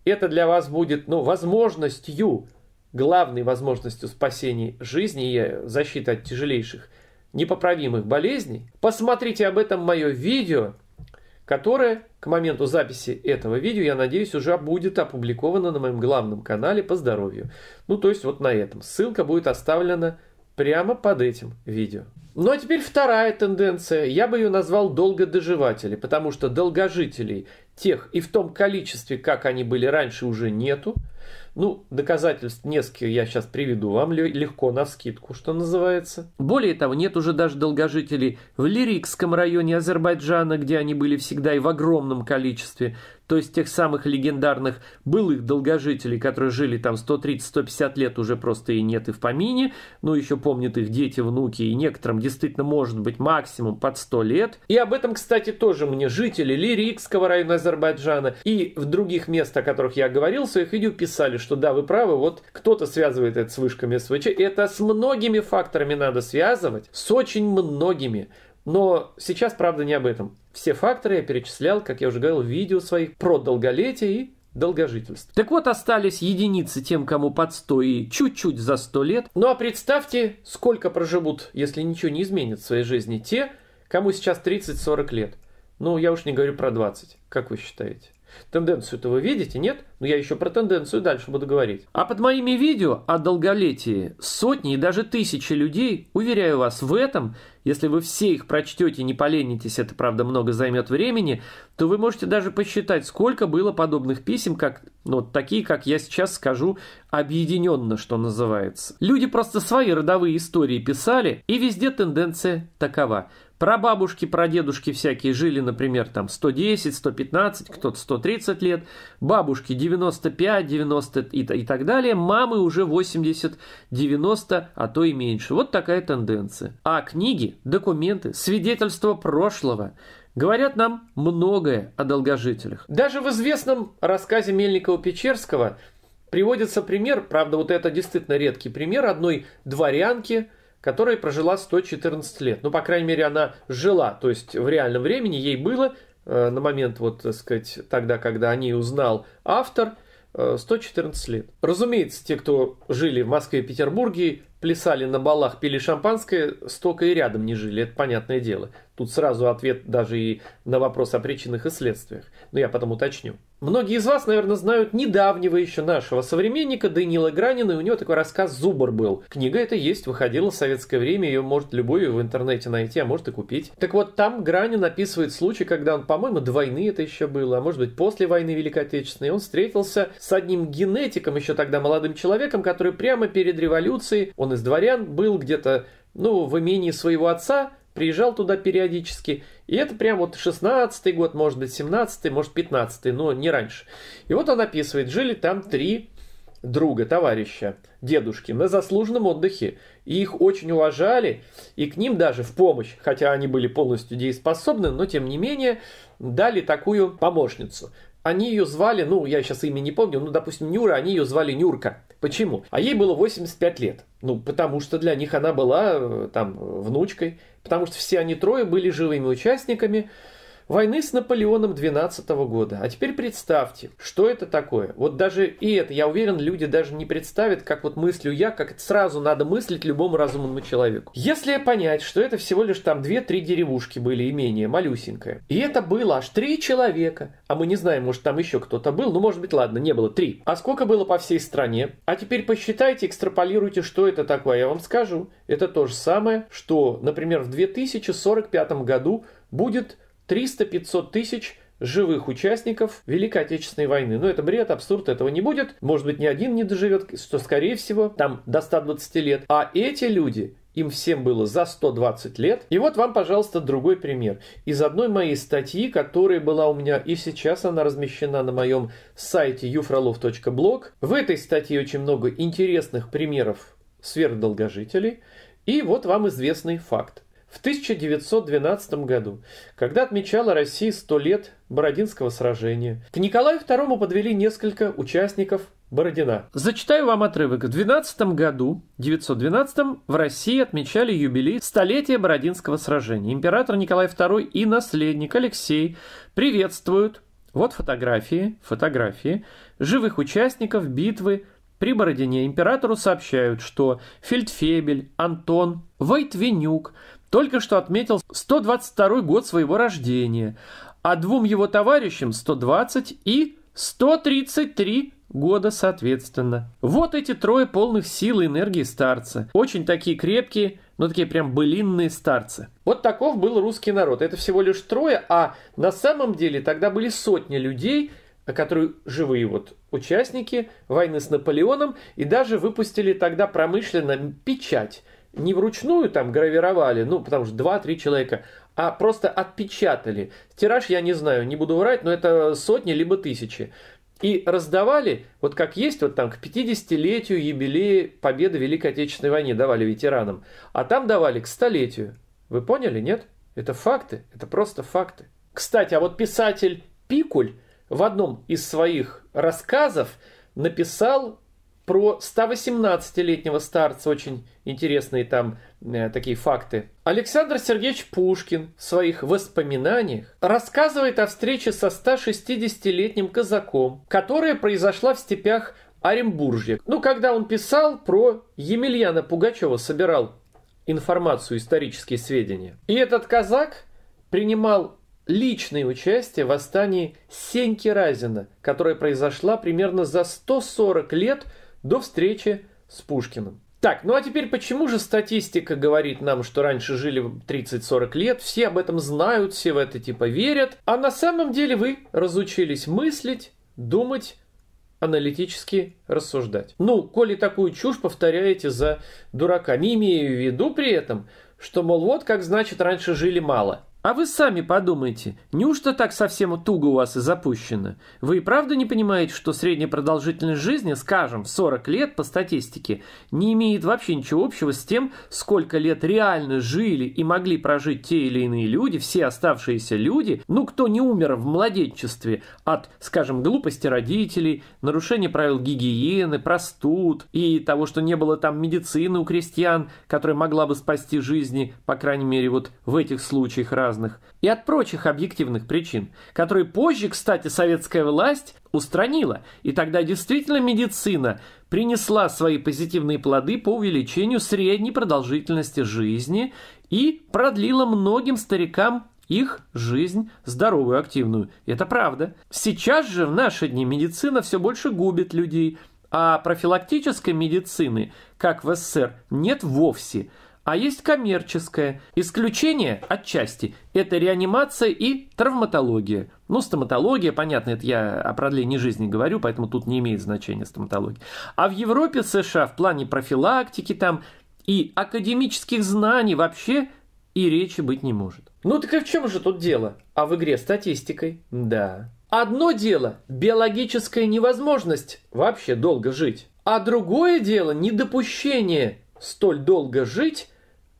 это для вас будет ну, возможностью главной возможностью спасения жизни и защиты от тяжелейших непоправимых болезней, посмотрите об этом мое видео, которое к моменту записи этого видео, я надеюсь, уже будет опубликовано на моем главном канале по здоровью. Ну, то есть вот на этом. Ссылка будет оставлена прямо под этим видео. Ну а теперь вторая тенденция. Я бы ее назвал долгодоживатели, потому что долгожителей тех и в том количестве, как они были раньше, уже нету. Ну, доказательств несколько я сейчас приведу вам легко на скидку, что называется. Более того, нет уже даже долгожителей в Лирикском районе Азербайджана, где они были всегда и в огромном количестве то есть тех самых легендарных былых долгожителей, которые жили там 130-150 лет уже просто и нет и в помине, ну еще помнят их дети, внуки, и некоторым действительно может быть максимум под 100 лет. И об этом, кстати, тоже мне жители Лирикского района Азербайджана и в других мест, о которых я говорил, в своих видео писали, что да, вы правы, вот кто-то связывает это с вышками СВЧ, это с многими факторами надо связывать, с очень многими. Но сейчас, правда, не об этом. Все факторы я перечислял, как я уже говорил, в видео своих про долголетие и долгожительство. Так вот, остались единицы тем, кому под 100 и чуть-чуть за 100 лет. Ну а представьте, сколько проживут, если ничего не изменит в своей жизни, те, кому сейчас 30-40 лет. Ну, я уж не говорю про 20. Как вы считаете? Тенденцию-то вы видите, нет? Но ну, я еще про тенденцию дальше буду говорить. А под моими видео о долголетии сотни и даже тысячи людей, уверяю вас в этом, если вы все их прочтете, не поленитесь, это, правда, много займет времени, то вы можете даже посчитать, сколько было подобных писем, как, ну, такие, как я сейчас скажу, объединенно, что называется. Люди просто свои родовые истории писали, и везде тенденция такова – Прабабушки, прадедушки всякие жили, например, там 110, 115, кто-то 130 лет, бабушки 95, 90 и, и так далее, мамы уже 80, 90, а то и меньше. Вот такая тенденция. А книги, документы, свидетельства прошлого говорят нам многое о долгожителях. Даже в известном рассказе Мельникова-Печерского приводится пример, правда, вот это действительно редкий пример одной дворянки – которая прожила 114 лет. Ну, по крайней мере, она жила, то есть в реальном времени ей было э, на момент, вот, так сказать, тогда, когда о ней узнал автор, 114 э, лет. Разумеется, те, кто жили в Москве и Петербурге, плясали на балах, пили шампанское, столько и рядом не жили, это понятное дело. Тут сразу ответ даже и на вопрос о причинах и следствиях. Но я потом уточню. Многие из вас, наверное, знают недавнего еще нашего современника Данила Гранина, и у него такой рассказ «Зубр» был. Книга эта есть, выходила в советское время, ее может любой в интернете найти, а может и купить. Так вот, там Гранин описывает случай, когда он, по-моему, до войны это еще было, а может быть после войны Великой Отечественной, он встретился с одним генетиком, еще тогда молодым человеком, который прямо перед революцией, он из дворян был где-то, ну, в имении своего отца, приезжал туда периодически. И это прям вот 16-й год, может быть, 17-й, может, 15-й, но не раньше. И вот он описывает, жили там три друга, товарища, дедушки на заслуженном отдыхе. И их очень уважали, и к ним даже в помощь, хотя они были полностью дееспособны, но тем не менее дали такую помощницу они ее звали, ну, я сейчас имя не помню, ну, допустим, Нюра, они ее звали Нюрка. Почему? А ей было 85 лет. Ну, потому что для них она была э, там э, внучкой, потому что все они трое были живыми участниками, войны с Наполеоном 12 года. А теперь представьте, что это такое. Вот даже и это, я уверен, люди даже не представят, как вот мыслю я, как это сразу надо мыслить любому разумному человеку. Если понять, что это всего лишь там 2-3 деревушки были, имение малюсенькое, и это было аж 3 человека, а мы не знаем, может там еще кто-то был, ну может быть ладно, не было 3. А сколько было по всей стране? А теперь посчитайте, экстраполируйте, что это такое. Я вам скажу, это то же самое, что, например, в 2045 году будет 300-500 тысяч живых участников Великой Отечественной войны. Но это бред, абсурд, этого не будет. Может быть, ни один не доживет, что, скорее всего, там до 120 лет. А эти люди, им всем было за 120 лет. И вот вам, пожалуйста, другой пример. Из одной моей статьи, которая была у меня и сейчас она размещена на моем сайте ufrolov.blog. В этой статье очень много интересных примеров сверхдолгожителей. И вот вам известный факт. В 1912 году, когда отмечала Россия 100 лет Бородинского сражения, к Николаю II подвели несколько участников Бородина. Зачитаю вам отрывок. В 12 году, 912 в России отмечали юбилей столетия Бородинского сражения. Император Николай II и наследник Алексей приветствуют вот фотографии, фотографии живых участников битвы при Бородине императору сообщают, что фельдфебель Антон Войтвенюк – только что отметил 122 год своего рождения, а двум его товарищам 120 и 133 года соответственно. Вот эти трое полных сил и энергии старцы. Очень такие крепкие, но такие прям былинные старцы. Вот таков был русский народ. Это всего лишь трое, а на самом деле тогда были сотни людей, которые живые вот участники войны с Наполеоном, и даже выпустили тогда промышленно печать – не вручную там гравировали, ну, потому что 2-3 человека, а просто отпечатали. Тираж я не знаю, не буду врать, но это сотни либо тысячи. И раздавали, вот как есть, вот там к 50-летию юбилея победы Великой Отечественной войны давали ветеранам, а там давали к столетию. Вы поняли, нет? Это факты, это просто факты. Кстати, а вот писатель Пикуль в одном из своих рассказов написал про 118-летнего старца очень интересные там э, такие факты. Александр Сергеевич Пушкин в своих воспоминаниях рассказывает о встрече со 160-летним казаком, которая произошла в степях Оренбуржья. Ну, когда он писал про Емельяна Пугачева, собирал информацию, исторические сведения. И этот казак принимал личное участие в восстании Сеньки Разина, которое произошло примерно за 140 лет – до встречи с Пушкиным. Так, ну а теперь почему же статистика говорит нам, что раньше жили 30-40 лет, все об этом знают, все в это типа верят, а на самом деле вы разучились мыслить, думать, аналитически рассуждать. Ну, коли такую чушь повторяете за дурака, не имею в виду при этом, что, мол, вот как значит раньше жили мало. А вы сами подумайте, неужто так совсем туго у вас и запущено? Вы и правда не понимаете, что средняя продолжительность жизни, скажем, в 40 лет по статистике, не имеет вообще ничего общего с тем, сколько лет реально жили и могли прожить те или иные люди, все оставшиеся люди, ну кто не умер в младенчестве от, скажем, глупости родителей, нарушения правил гигиены, простуд и того, что не было там медицины у крестьян, которая могла бы спасти жизни, по крайней мере, вот в этих случаях раз разных и от прочих объективных причин, которые позже, кстати, советская власть устранила, и тогда действительно медицина принесла свои позитивные плоды по увеличению средней продолжительности жизни и продлила многим старикам их жизнь здоровую, активную. Это правда. Сейчас же в наши дни медицина все больше губит людей, а профилактической медицины, как в СССР, нет вовсе – а есть коммерческая. Исключение отчасти – это реанимация и травматология. Ну, стоматология, понятно, это я о продлении жизни говорю, поэтому тут не имеет значения стоматология. А в Европе, США в плане профилактики там и академических знаний вообще и речи быть не может. Ну так и в чем же тут дело? А в игре статистикой? Да. Одно дело – биологическая невозможность вообще долго жить. А другое дело – недопущение столь долго жить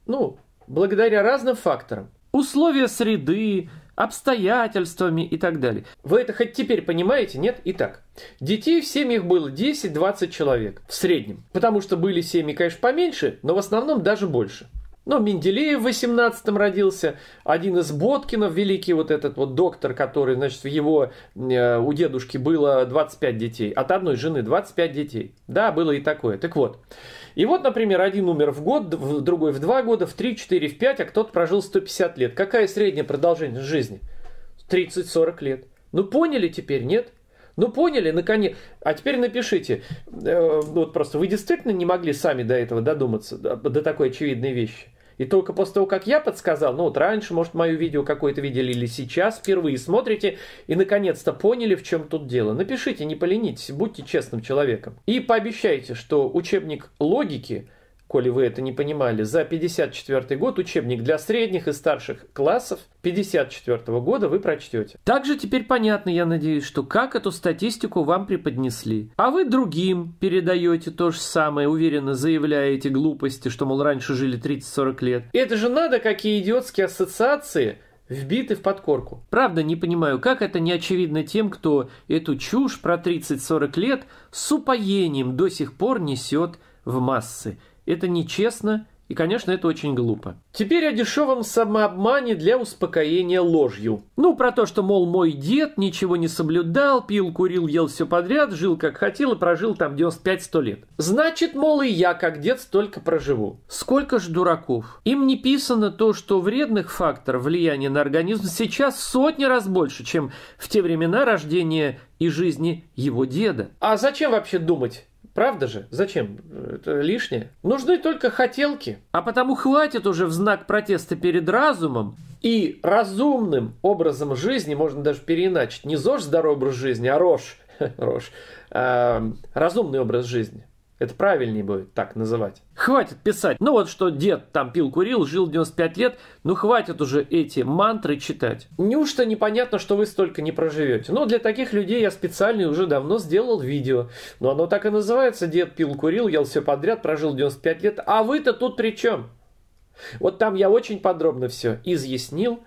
ну, благодаря разным факторам. Условия среды, обстоятельствами и так далее. Вы это хоть теперь понимаете, нет? Итак, детей в семьях было 10-20 человек в среднем. Потому что были семьи, конечно, поменьше, но в основном даже больше. Но ну, Менделеев в 18-м родился, один из Боткинов, великий вот этот вот доктор, который, значит, его, э, у дедушки было 25 детей, от одной жены 25 детей. Да, было и такое. Так вот, и вот, например, один умер в год, другой в 2 года, в 3, 4, в 5, а кто-то прожил 150 лет. Какая средняя продолжительность жизни? 30-40 лет. Ну поняли теперь, нет? Ну поняли, наконец. А теперь напишите, э, вот просто вы действительно не могли сами до этого додуматься, до такой очевидной вещи. И только после того, как я подсказал, ну вот раньше, может, мое видео какое-то видели или сейчас, впервые смотрите и наконец-то поняли, в чем тут дело. Напишите, не поленитесь, будьте честным человеком. И пообещайте, что учебник логики коли вы это не понимали, за 54 год учебник для средних и старших классов 54 года вы прочтете. Также теперь понятно, я надеюсь, что как эту статистику вам преподнесли. А вы другим передаете то же самое, уверенно заявляете глупости, что, мол, раньше жили 30-40 лет. Это же надо, какие идиотские ассоциации вбиты в подкорку. Правда, не понимаю, как это не очевидно тем, кто эту чушь про 30-40 лет с упоением до сих пор несет в массы. Это нечестно и, конечно, это очень глупо. Теперь о дешевом самообмане для успокоения ложью. Ну, про то, что, мол, мой дед ничего не соблюдал, пил, курил, ел все подряд, жил как хотел и прожил там 95-100 лет. Значит, мол, и я как дед столько проживу. Сколько ж дураков. Им не писано то, что вредных факторов влияния на организм сейчас сотни раз больше, чем в те времена рождения и жизни его деда. А зачем вообще думать? Правда же? Зачем? Это лишнее. Нужны только хотелки. А потому хватит уже в знак протеста перед разумом и разумным образом жизни, можно даже переиначить, не ЗОЖ здоровый образ жизни, а РОЖ, РОЖ, эм, разумный образ жизни. Это правильнее будет так называть. Хватит писать. Ну вот что дед там пил-курил, жил 95 лет. Ну хватит уже эти мантры читать. Неужто непонятно, что вы столько не проживете? Ну для таких людей я специально уже давно сделал видео. Но ну, оно так и называется. Дед пил-курил, ел все подряд, прожил 95 лет. А вы-то тут при чем? Вот там я очень подробно все изъяснил,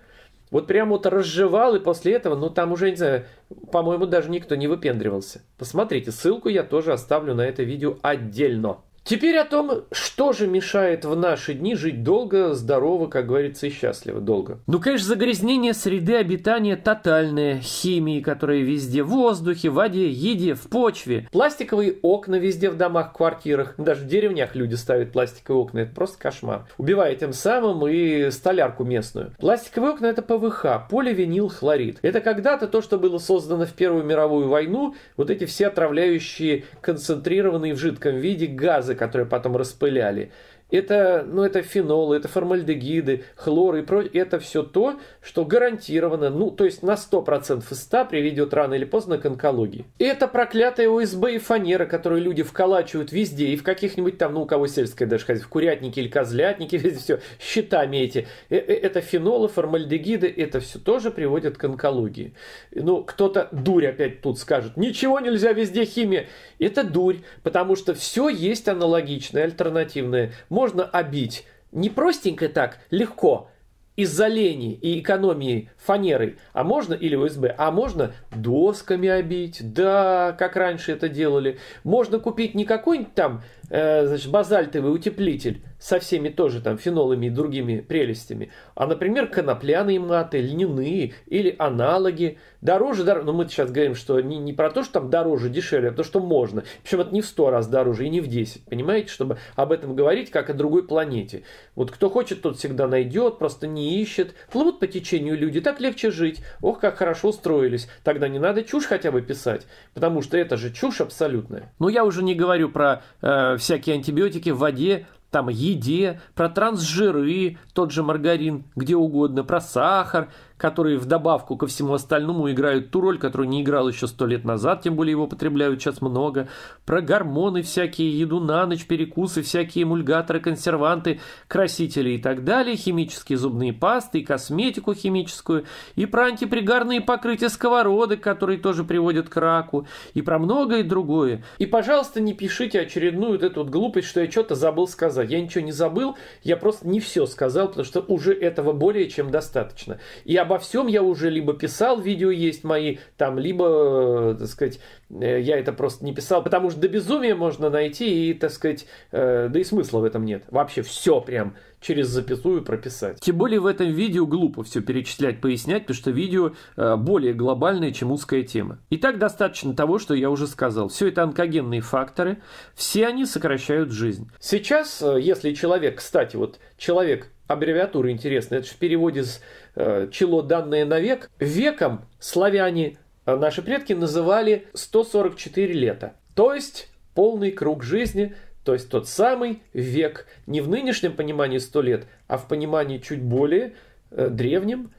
вот прям вот разжевал, и после этого, ну там уже, не знаю, по-моему, даже никто не выпендривался. Посмотрите, ссылку я тоже оставлю на это видео отдельно. Теперь о том, что же мешает в наши дни жить долго, здорово, как говорится, и счастливо долго. Ну, конечно, загрязнение среды обитания тотальное, химии, которые везде, в воздухе, в воде, еде, в почве. Пластиковые окна везде в домах, квартирах, даже в деревнях люди ставят пластиковые окна, это просто кошмар. Убивая тем самым и столярку местную. Пластиковые окна это ПВХ, поливинил хлорид. Это когда-то то, что было создано в Первую мировую войну, вот эти все отравляющие, концентрированные в жидком виде газы, газы, которые потом распыляли. Это, ну, это фенолы, это формальдегиды, хлор и прочее. Это все то, что гарантированно, ну, то есть на 100% из 100 приведет рано или поздно к онкологии. И это проклятая ОСБ и фанера, которую люди вколачивают везде и в каких-нибудь там, ну, у кого сельское даже хозяйство, в курятнике или козлятнике, везде все, щитами эти. Э, э, это фенолы, формальдегиды, это все тоже приводит к онкологии. Ну, кто-то, дурь опять тут скажет, ничего нельзя, везде химия. Это дурь, потому что все есть аналогичное, альтернативное можно обить не простенько так, легко, из-за лени и экономии фанерой, а можно, или УСБ, а можно досками обить, да, как раньше это делали. Можно купить не какой-нибудь там Э, значит, базальтовый утеплитель со всеми тоже там фенолами и другими прелестями, а, например, конопляные маты, льняные или аналоги, дороже, дороже, но ну, мы сейчас говорим, что не, не про то, что там дороже, дешевле, а то, что можно. Причем это не в 100 раз дороже и не в 10, понимаете, чтобы об этом говорить, как о другой планете. Вот кто хочет, тот всегда найдет, просто не ищет. Плывут по течению люди, так легче жить. Ох, как хорошо устроились. Тогда не надо чушь хотя бы писать, потому что это же чушь абсолютная. Но ну, я уже не говорю про э, всякие антибиотики в воде, там еде, про трансжиры, тот же маргарин, где угодно, про сахар – которые вдобавку ко всему остальному играют ту роль, которую не играл еще сто лет назад, тем более его потребляют сейчас много, про гормоны всякие, еду на ночь, перекусы, всякие эмульгаторы, консерванты, красители и так далее, химические зубные пасты и косметику химическую, и про антипригарные покрытия сковородок, которые тоже приводят к раку, и про многое другое. И, пожалуйста, не пишите очередную вот эту вот глупость, что я что-то забыл сказать. Я ничего не забыл, я просто не все сказал, потому что уже этого более чем достаточно. И об обо всем я уже либо писал, видео есть мои, там, либо, э, так сказать, э, я это просто не писал, потому что до безумия можно найти и, так сказать, э, да и смысла в этом нет. Вообще все прям через запятую прописать. Тем более в этом видео глупо все перечислять, пояснять, потому что видео более глобальное, чем узкая тема. Итак, достаточно того, что я уже сказал. Все это онкогенные факторы, все они сокращают жизнь. Сейчас, если человек, кстати, вот человек аббревиатура интересная, это же в переводе с Э, чело данное на век, веком славяне, э, наши предки, называли 144 лета. То есть полный круг жизни, то есть тот самый век, не в нынешнем понимании 100 лет, а в понимании чуть более э, древнем,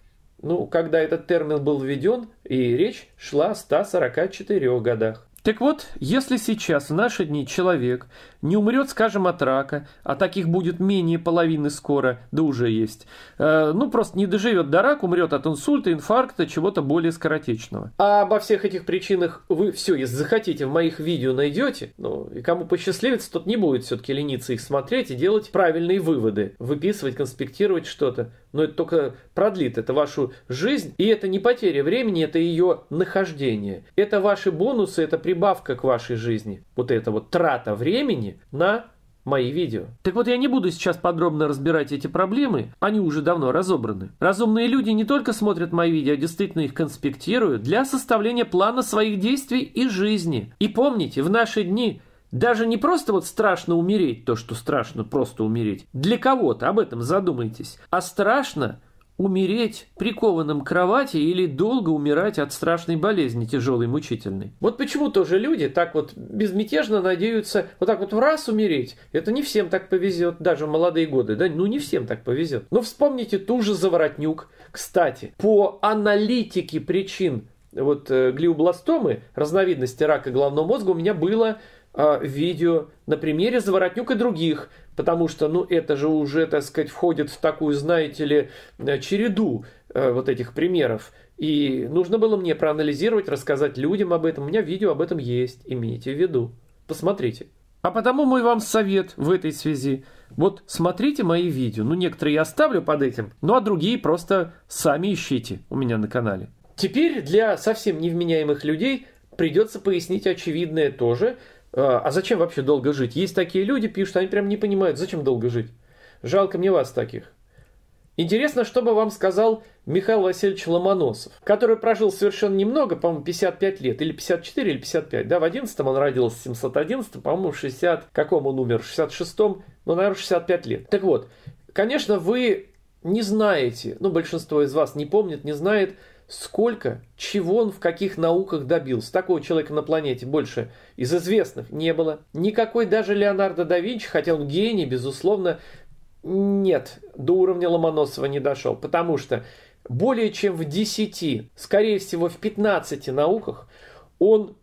ну, когда этот термин был введен, и речь шла о 144 годах. Так вот, если сейчас в наши дни человек не умрет, скажем, от рака, а таких будет менее половины скоро, да уже есть. Э, ну, просто не доживет до рака, умрет от инсульта, инфаркта, чего-то более скоротечного. А обо всех этих причинах вы все, если захотите, в моих видео найдете. Ну, и кому посчастливится, тот не будет все-таки лениться их смотреть и делать правильные выводы, выписывать, конспектировать что-то. Но это только продлит, это вашу жизнь, и это не потеря времени, это ее нахождение. Это ваши бонусы, это прибавка к вашей жизни. Вот это вот трата времени, времени на мои видео. Так вот, я не буду сейчас подробно разбирать эти проблемы, они уже давно разобраны. Разумные люди не только смотрят мои видео, а действительно их конспектируют для составления плана своих действий и жизни. И помните, в наши дни даже не просто вот страшно умереть, то, что страшно просто умереть. Для кого-то, об этом задумайтесь. А страшно – умереть прикованным к кровати или долго умирать от страшной болезни тяжелой, мучительной. Вот почему тоже люди так вот безмятежно надеются вот так вот в раз умереть. Это не всем так повезет, даже в молодые годы, да, ну не всем так повезет. Но вспомните ту же Заворотнюк. Кстати, по аналитике причин вот э, глиобластомы, разновидности рака головного мозга, у меня было э, видео на примере Заворотнюк и других, потому что, ну, это же уже, так сказать, входит в такую, знаете ли, э, череду э, вот этих примеров. И нужно было мне проанализировать, рассказать людям об этом. У меня видео об этом есть, имейте в виду. Посмотрите. А потому мой вам совет в этой связи. Вот смотрите мои видео. Ну, некоторые я оставлю под этим, ну, а другие просто сами ищите у меня на канале. Теперь для совсем невменяемых людей придется пояснить очевидное тоже – а, а зачем вообще долго жить? Есть такие люди, пишут, они прям не понимают, зачем долго жить. Жалко мне вас таких. Интересно, что бы вам сказал Михаил Васильевич Ломоносов, который прожил совершенно немного, по-моему, 55 лет, или 54, или 55, да, в 11 он родился, в 711, по-моему, в 60, каком он умер, в 66-м, ну, наверное, 65 лет. Так вот, конечно, вы не знаете, ну, большинство из вас не помнит, не знает, сколько, чего он в каких науках добился. Такого человека на планете больше из известных не было. Никакой даже Леонардо да Винчи, хотя он гений, безусловно, нет, до уровня Ломоносова не дошел, потому что более чем в 10, скорее всего в 15 науках он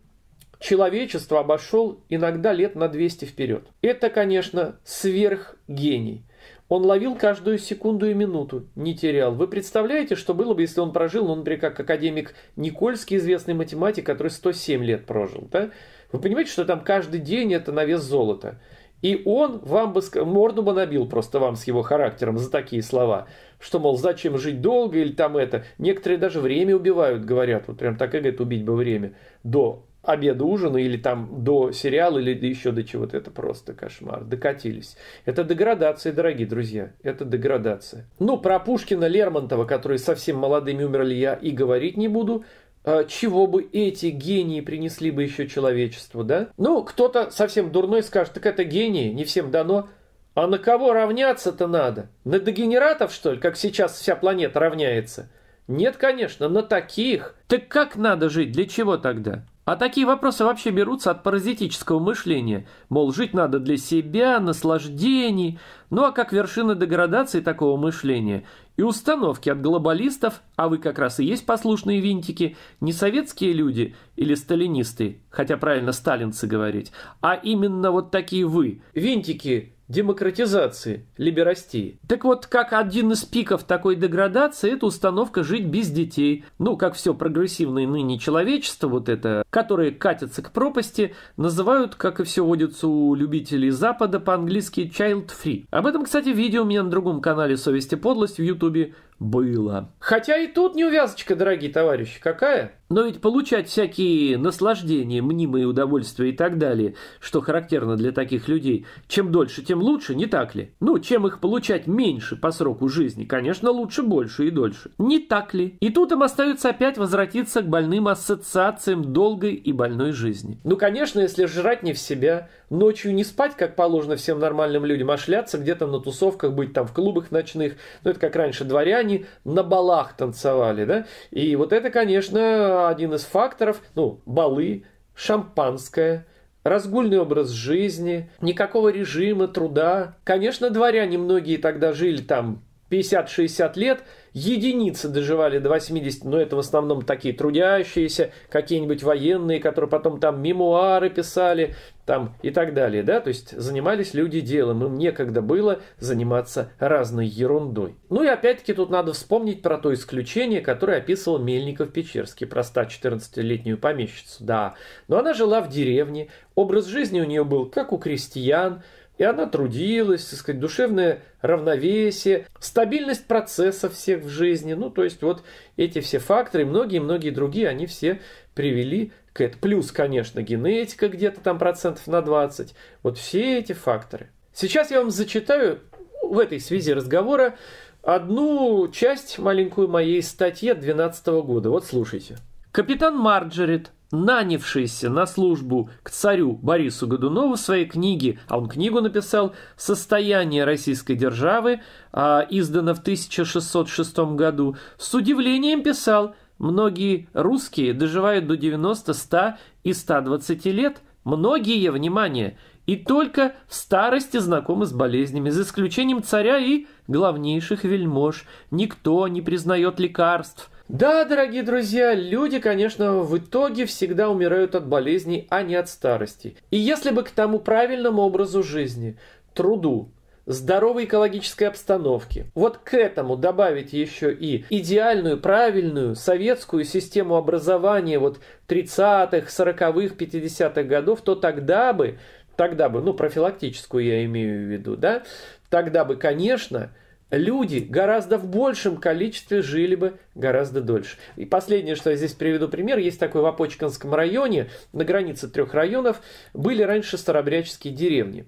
человечество обошел иногда лет на 200 вперед. Это, конечно, сверхгений – он ловил каждую секунду и минуту, не терял. Вы представляете, что было бы, если он прожил, ну, например, как академик Никольский, известный математик, который 107 лет прожил, да? Вы понимаете, что там каждый день это на вес золота. И он вам бы морду бы набил просто вам с его характером за такие слова, что, мол, зачем жить долго или там это. Некоторые даже время убивают, говорят, вот прям так и говорят, убить бы время до обеда, ужина или там до сериала или еще до чего-то. Это просто кошмар. Докатились. Это деградация, дорогие друзья. Это деградация. Ну, про Пушкина, Лермонтова, которые совсем молодыми умерли, я и говорить не буду а, чего бы эти гении принесли бы еще человечеству, да? Ну, кто-то совсем дурной скажет, так это гении, не всем дано. А на кого равняться-то надо? На дегенератов, что ли, как сейчас вся планета равняется? Нет, конечно, на таких. Так как надо жить? Для чего тогда? А такие вопросы вообще берутся от паразитического мышления. Мол, жить надо для себя, наслаждений. Ну а как вершина деградации такого мышления и установки от глобалистов, а вы как раз и есть послушные винтики, не советские люди или сталинисты, хотя правильно сталинцы говорить, а именно вот такие вы, винтики демократизации, либерастии. Так вот, как один из пиков такой деградации, это установка жить без детей. Ну, как все прогрессивное ныне человечество, вот это, которое катится к пропасти, называют, как и все водится у любителей Запада по-английски, child free. Об этом, кстати, видео у меня на другом канале «Совесть и подлость» в Ютубе было. Хотя и тут неувязочка, дорогие товарищи, какая? Но ведь получать всякие наслаждения, мнимые удовольствия и так далее, что характерно для таких людей, чем дольше, тем лучше, не так ли? Ну, чем их получать меньше по сроку жизни, конечно, лучше больше и дольше. Не так ли? И тут им остается опять возвратиться к больным ассоциациям долгой и больной жизни. Ну, конечно, если жрать не в себя, ночью не спать, как положено всем нормальным людям, а шляться где-то на тусовках, быть там в клубах ночных, ну, это как раньше дворяне, они на балах танцевали, да? И вот это, конечно, один из факторов, ну, балы, шампанское, разгульный образ жизни, никакого режима, труда. Конечно, дворяне многие тогда жили там 50-60 лет, единицы доживали до 80, но это в основном такие трудящиеся, какие-нибудь военные, которые потом там мемуары писали там и так далее, да, то есть занимались люди делом, им некогда было заниматься разной ерундой. Ну и опять-таки тут надо вспомнить про то исключение, которое описывал Мельников-Печерский, про 114-летнюю помещицу, да, но она жила в деревне, образ жизни у нее был как у крестьян, и она трудилась, так сказать, душевное равновесие, стабильность процесса всех в жизни. Ну, то есть вот эти все факторы, многие-многие другие, они все привели к этому. Плюс, конечно, генетика где-то там процентов на 20. Вот все эти факторы. Сейчас я вам зачитаю в этой связи разговора одну часть маленькую моей статьи 2012 года. Вот слушайте. Капитан Марджорит нанявшийся на службу к царю Борису Годунову в своей книге, а он книгу написал «Состояние российской державы», а, издано в 1606 году, с удивлением писал «Многие русские доживают до 90, 100 и 120 лет, многие, внимание, и только в старости знакомы с болезнями, за исключением царя и главнейших вельмож. Никто не признает лекарств, да, дорогие друзья, люди, конечно, в итоге всегда умирают от болезней, а не от старости. И если бы к тому правильному образу жизни, труду, здоровой экологической обстановке, Вот к этому добавить еще и идеальную, правильную советскую систему образования вот 30-х, 40-х, 50-х годов, то тогда бы, тогда бы, ну профилактическую я имею в виду, да, тогда бы, конечно, люди гораздо в большем количестве жили бы гораздо дольше. И последнее, что я здесь приведу пример, есть такой в Апочкинском районе, на границе трех районов, были раньше старобряческие деревни.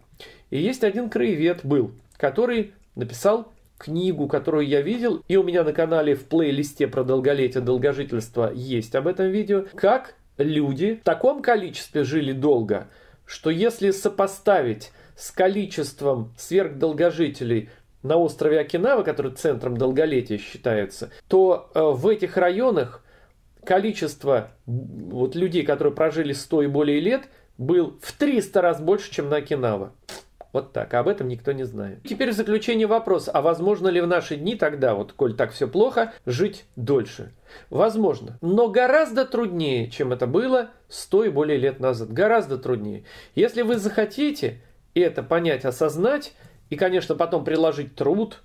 И есть один краевед был, который написал книгу, которую я видел, и у меня на канале в плейлисте про долголетие, долгожительство есть об этом видео, как люди в таком количестве жили долго, что если сопоставить с количеством сверхдолгожителей – на острове Окинава, который центром долголетия считается, то э, в этих районах количество вот людей, которые прожили 100 и более лет, был в 300 раз больше, чем на Окинава. Вот так. Об этом никто не знает. Теперь в заключение вопрос, а возможно ли в наши дни тогда, вот коль так все плохо, жить дольше? Возможно. Но гораздо труднее, чем это было 100 и более лет назад. Гораздо труднее. Если вы захотите это понять, осознать, и, конечно, потом приложить труд,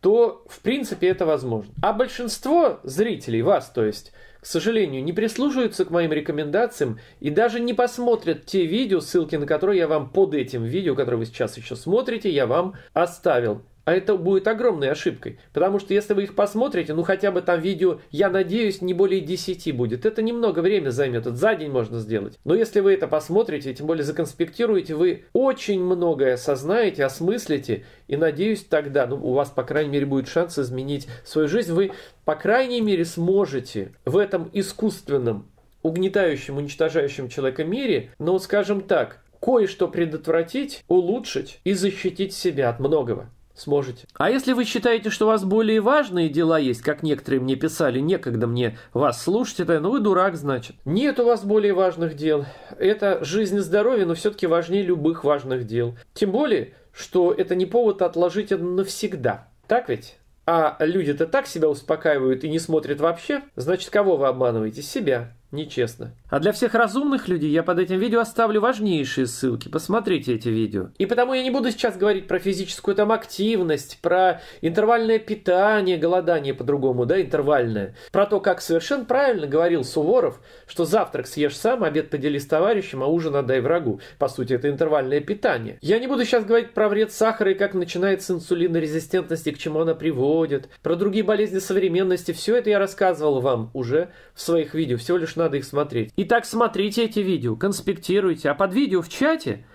то, в принципе, это возможно. А большинство зрителей, вас, то есть, к сожалению, не прислушаются к моим рекомендациям и даже не посмотрят те видео, ссылки на которые я вам под этим видео, которое вы сейчас еще смотрите, я вам оставил. А это будет огромной ошибкой. Потому что если вы их посмотрите, ну хотя бы там видео, я надеюсь, не более 10 будет. Это немного времени займет. Это за день можно сделать. Но если вы это посмотрите, тем более законспектируете, вы очень многое осознаете, осмыслите. И надеюсь, тогда ну, у вас, по крайней мере, будет шанс изменить свою жизнь. Вы, по крайней мере, сможете в этом искусственном угнетающем, уничтожающем человека мире, ну скажем так, кое-что предотвратить, улучшить и защитить себя от многого сможете. А если вы считаете, что у вас более важные дела есть, как некоторые мне писали, некогда мне вас слушать это, ну вы дурак, значит. Нет у вас более важных дел. Это жизнь и здоровье, но все-таки важнее любых важных дел. Тем более, что это не повод отложить это навсегда. Так ведь? А люди-то так себя успокаивают и не смотрят вообще, значит, кого вы обманываете? Себя. Нечестно. А для всех разумных людей я под этим видео оставлю важнейшие ссылки. Посмотрите эти видео. И потому я не буду сейчас говорить про физическую там активность, про интервальное питание, голодание по-другому, да, интервальное. Про то, как совершенно правильно говорил Суворов, что завтрак съешь сам, обед подели с товарищем, а ужин отдай врагу. По сути, это интервальное питание. Я не буду сейчас говорить про вред сахара и как начинается инсулинорезистентность и к чему она приводит. Про другие болезни современности. Все это я рассказывал вам уже в своих видео. Всего лишь надо их смотреть. Итак, смотрите эти видео, конспектируйте, а под видео в чате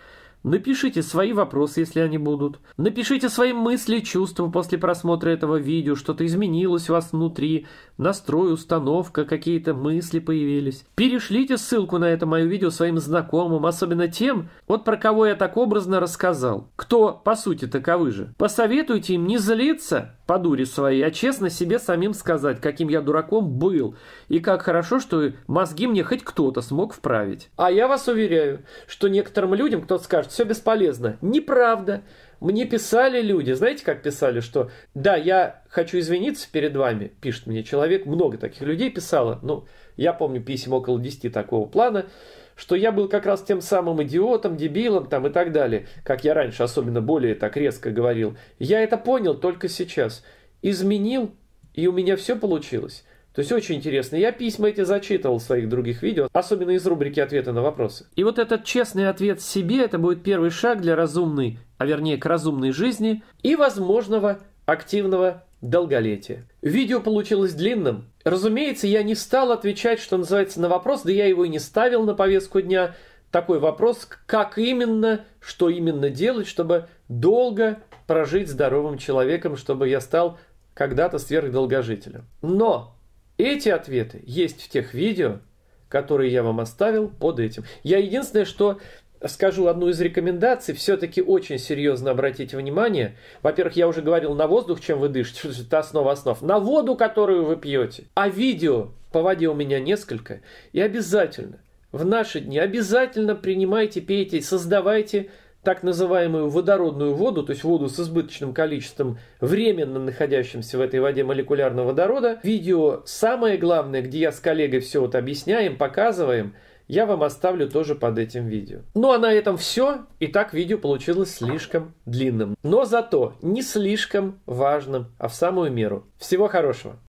Напишите свои вопросы, если они будут. Напишите свои мысли, чувства после просмотра этого видео, что-то изменилось у вас внутри настрой, установка, какие-то мысли появились. Перешлите ссылку на это мое видео своим знакомым, особенно тем, вот про кого я так образно рассказал. Кто, по сути, таковы же. Посоветуйте им не злиться по дуре своей, а честно себе самим сказать, каким я дураком был, и как хорошо, что мозги мне хоть кто-то смог вправить. А я вас уверяю, что некоторым людям кто-то скажет, все бесполезно. Неправда. Мне писали люди, знаете, как писали, что да, я хочу извиниться перед вами, пишет мне человек, много таких людей писало, ну, я помню писем около 10 такого плана, что я был как раз тем самым идиотом, дебилом там и так далее, как я раньше особенно более так резко говорил. Я это понял только сейчас. Изменил, и у меня все получилось. То есть очень интересно. Я письма эти зачитывал в своих других видео, особенно из рубрики «Ответы на вопросы». И вот этот честный ответ себе – это будет первый шаг для разумной а вернее к разумной жизни и возможного активного долголетия. Видео получилось длинным. Разумеется, я не стал отвечать, что называется, на вопрос, да я его и не ставил на повестку дня. Такой вопрос, как именно, что именно делать, чтобы долго прожить здоровым человеком, чтобы я стал когда-то сверхдолгожителем. Но эти ответы есть в тех видео, которые я вам оставил под этим. Я единственное, что скажу одну из рекомендаций, все-таки очень серьезно обратите внимание. Во-первых, я уже говорил, на воздух, чем вы дышите, это основа основ. На воду, которую вы пьете. А видео по воде у меня несколько. И обязательно, в наши дни, обязательно принимайте, пейте, создавайте так называемую водородную воду, то есть воду с избыточным количеством временно находящимся в этой воде молекулярного водорода. Видео самое главное, где я с коллегой все вот объясняем, показываем – я вам оставлю тоже под этим видео. Ну а на этом все. И так видео получилось слишком длинным. Но зато не слишком важным, а в самую меру. Всего хорошего!